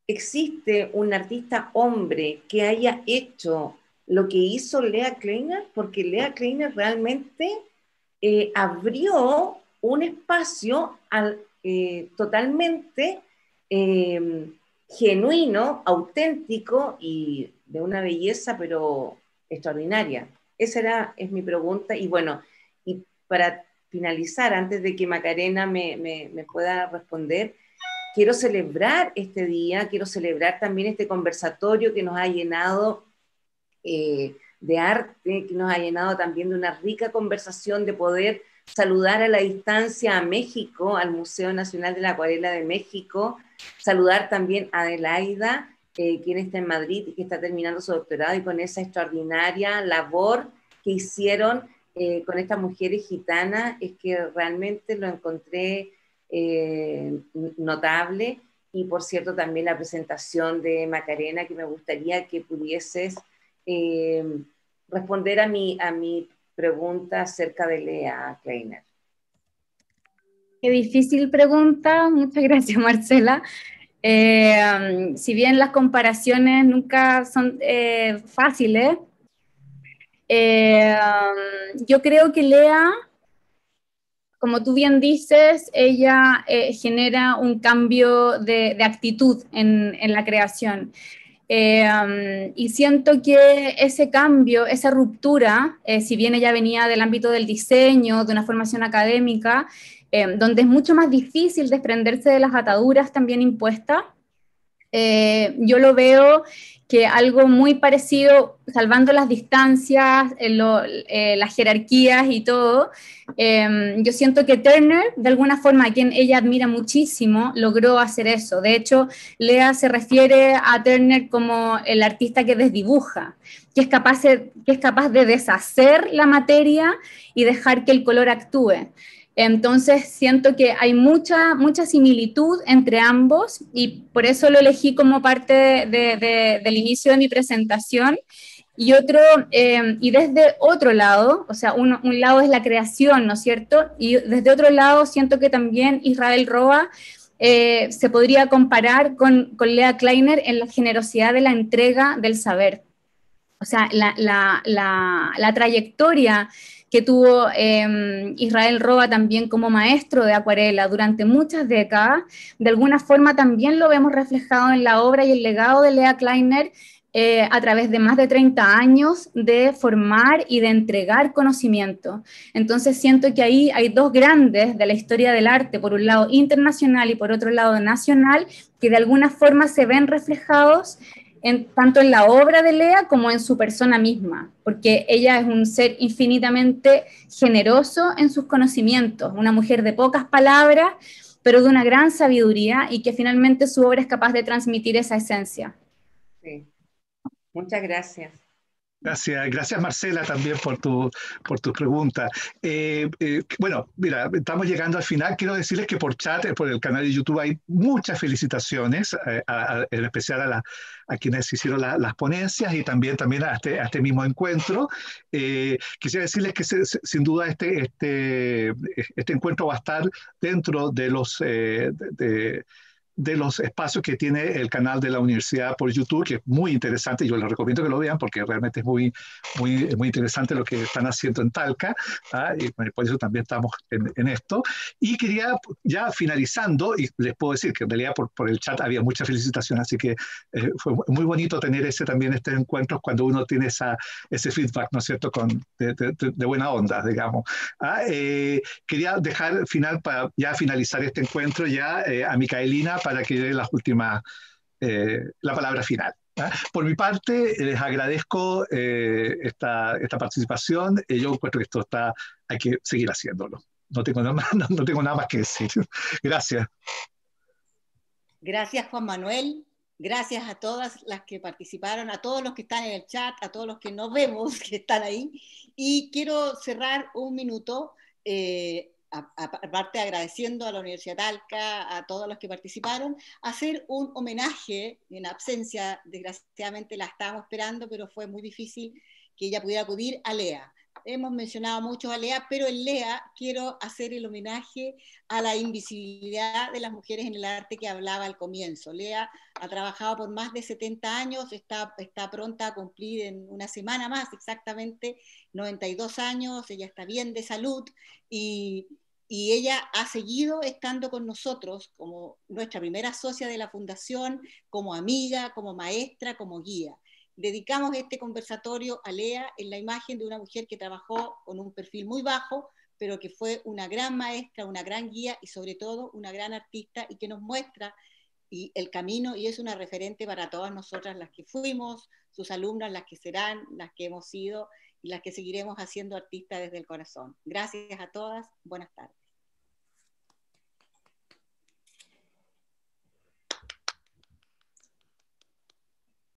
¿existe un artista hombre que haya hecho lo que hizo Lea Kleiner? Porque Lea Kleiner realmente eh, abrió un espacio al, eh, totalmente eh, genuino, auténtico y de una belleza, pero extraordinaria. Esa era, es mi pregunta. Y bueno, y para finalizar, antes de que Macarena me, pueda responder, quiero celebrar este día, quiero celebrar también este conversatorio que nos ha llenado eh, de arte, que nos ha llenado también de una rica conversación, de poder saludar a la distancia a México, al Museo Nacional de la Acuarela de México, saludar también a Adelaida, eh, quien está en Madrid y que está terminando su doctorado y con esa extraordinaria labor que hicieron eh, con estas mujeres gitanas, es que realmente lo encontré eh, notable. Y por cierto, también la presentación de Macarena, que me gustaría que pudieses responder a mi, a mi pregunta acerca de Lea Kleiner. Qué difícil pregunta, muchas gracias Marcela. Eh, um, si bien las comparaciones nunca son eh, fáciles, eh, um, yo creo que Lea, como tú bien dices, ella genera un cambio de, actitud en, en la creación. Eh, um, y siento que ese cambio, esa ruptura, eh, si bien ella venía del ámbito del diseño, de una formación académica, eh, donde es mucho más difícil desprenderse de las ataduras también impuestas, yo lo veo que algo muy parecido, salvando las distancias, eh, eh, las jerarquías y todo, em, yo siento que Turner, de alguna forma, a quien ella admira muchísimo, logró hacer eso. De hecho, Lea se refiere a Turner como el artista que desdibuja, que es capaz, que es capaz de deshacer la materia y dejar que el color actúe. Entonces siento que hay mucha, mucha similitud entre ambos y por eso lo elegí como parte del inicio de mi presentación. Y otro, eh, y desde otro lado, o sea, un, lado es la creación, ¿no es cierto? Y desde otro lado siento que también Israel Roa eh, se podría comparar con, con, Lea Kleiner en la generosidad de la entrega del saber. O sea, la, la, la trayectoria que tuvo em, Israel Roba también como maestro de acuarela durante muchas décadas. De alguna forma también lo vemos reflejado en la obra y el legado de Lea Kleiner eh, a través de más de 30 años de formar y de entregar conocimiento. Entonces siento que ahí hay dos grandes de la historia del arte, por un lado internacional y por otro lado nacional, que de alguna forma se ven reflejados tanto en la obra de Lea como en su persona misma, porque ella es un ser infinitamente generoso en sus conocimientos, una mujer de pocas palabras, pero de una gran sabiduría y que finalmente su obra es capaz de transmitir esa esencia. Muchas gracias. Gracias, gracias Marcela también por tu, por tus preguntas. Eh, eh, bueno, mira, estamos llegando al final. Quiero decirles que por chat, eh, por el canal de YouTube, hay muchas felicitaciones, en especial a, quienes hicieron las ponencias y también, también a, este, este mismo encuentro. quisiera decirles que sin duda este, este, este encuentro va a estar dentro de los... de de los espacios que tiene el canal de la universidad por YouTube, que es muy interesante, yo les recomiendo que lo vean porque realmente es muy, muy, muy interesante lo que están haciendo en Talca, ¿ah? y por eso también estamos en, esto. Y quería, ya finalizando, y les puedo decir que en realidad por, por el chat había mucha felicitación, así que eh, fue muy bonito tener ese también, este encuentro... cuando uno tiene esa, ese feedback, ¿no es cierto?, Con, de, buena onda, digamos. ¿ah? Eh, quería dejar final, para ya finalizar este encuentro, ya eh, a Micaelina, para que dé las últimas, eh, la palabra final. ¿ah? Por mi parte, les agradezco eh, esta, esta, participación. Eh, yo encuentro que esto está, hay que seguir haciéndolo. No tengo nada más, no, tengo nada más que decir. Gracias. Gracias, Juan Manuel. Gracias a todas las que participaron, a todos los que están en el chat, a todos los que nos vemos que están ahí. Y quiero cerrar un minuto eh, aparte agradeciendo a la Universidad Alca, Talca, a todos los que participaron, hacer un homenaje en absencia, desgraciadamente la estábamos esperando, pero fue muy difícil que ella pudiera acudir a Lea. Hemos mencionado mucho a Lea, pero en Lea quiero hacer el homenaje a la invisibilidad de las mujeres en el arte que hablaba al comienzo. Lea ha trabajado por más de 70 años, está, está pronta a cumplir en una semana más, exactamente 92 años, ella está bien de salud y y ella ha seguido estando con nosotros como nuestra primera socia de la fundación, como amiga, como maestra, como guía. Dedicamos este conversatorio a Lea en la imagen de una mujer que trabajó con un perfil muy bajo, pero que fue una gran maestra, una gran guía y sobre todo una gran artista y que nos muestra el camino y es una referente para todas nosotras las que fuimos, sus alumnas, las que serán, las que hemos sido las que seguiremos haciendo artistas desde el corazón. Gracias a todas, buenas tardes.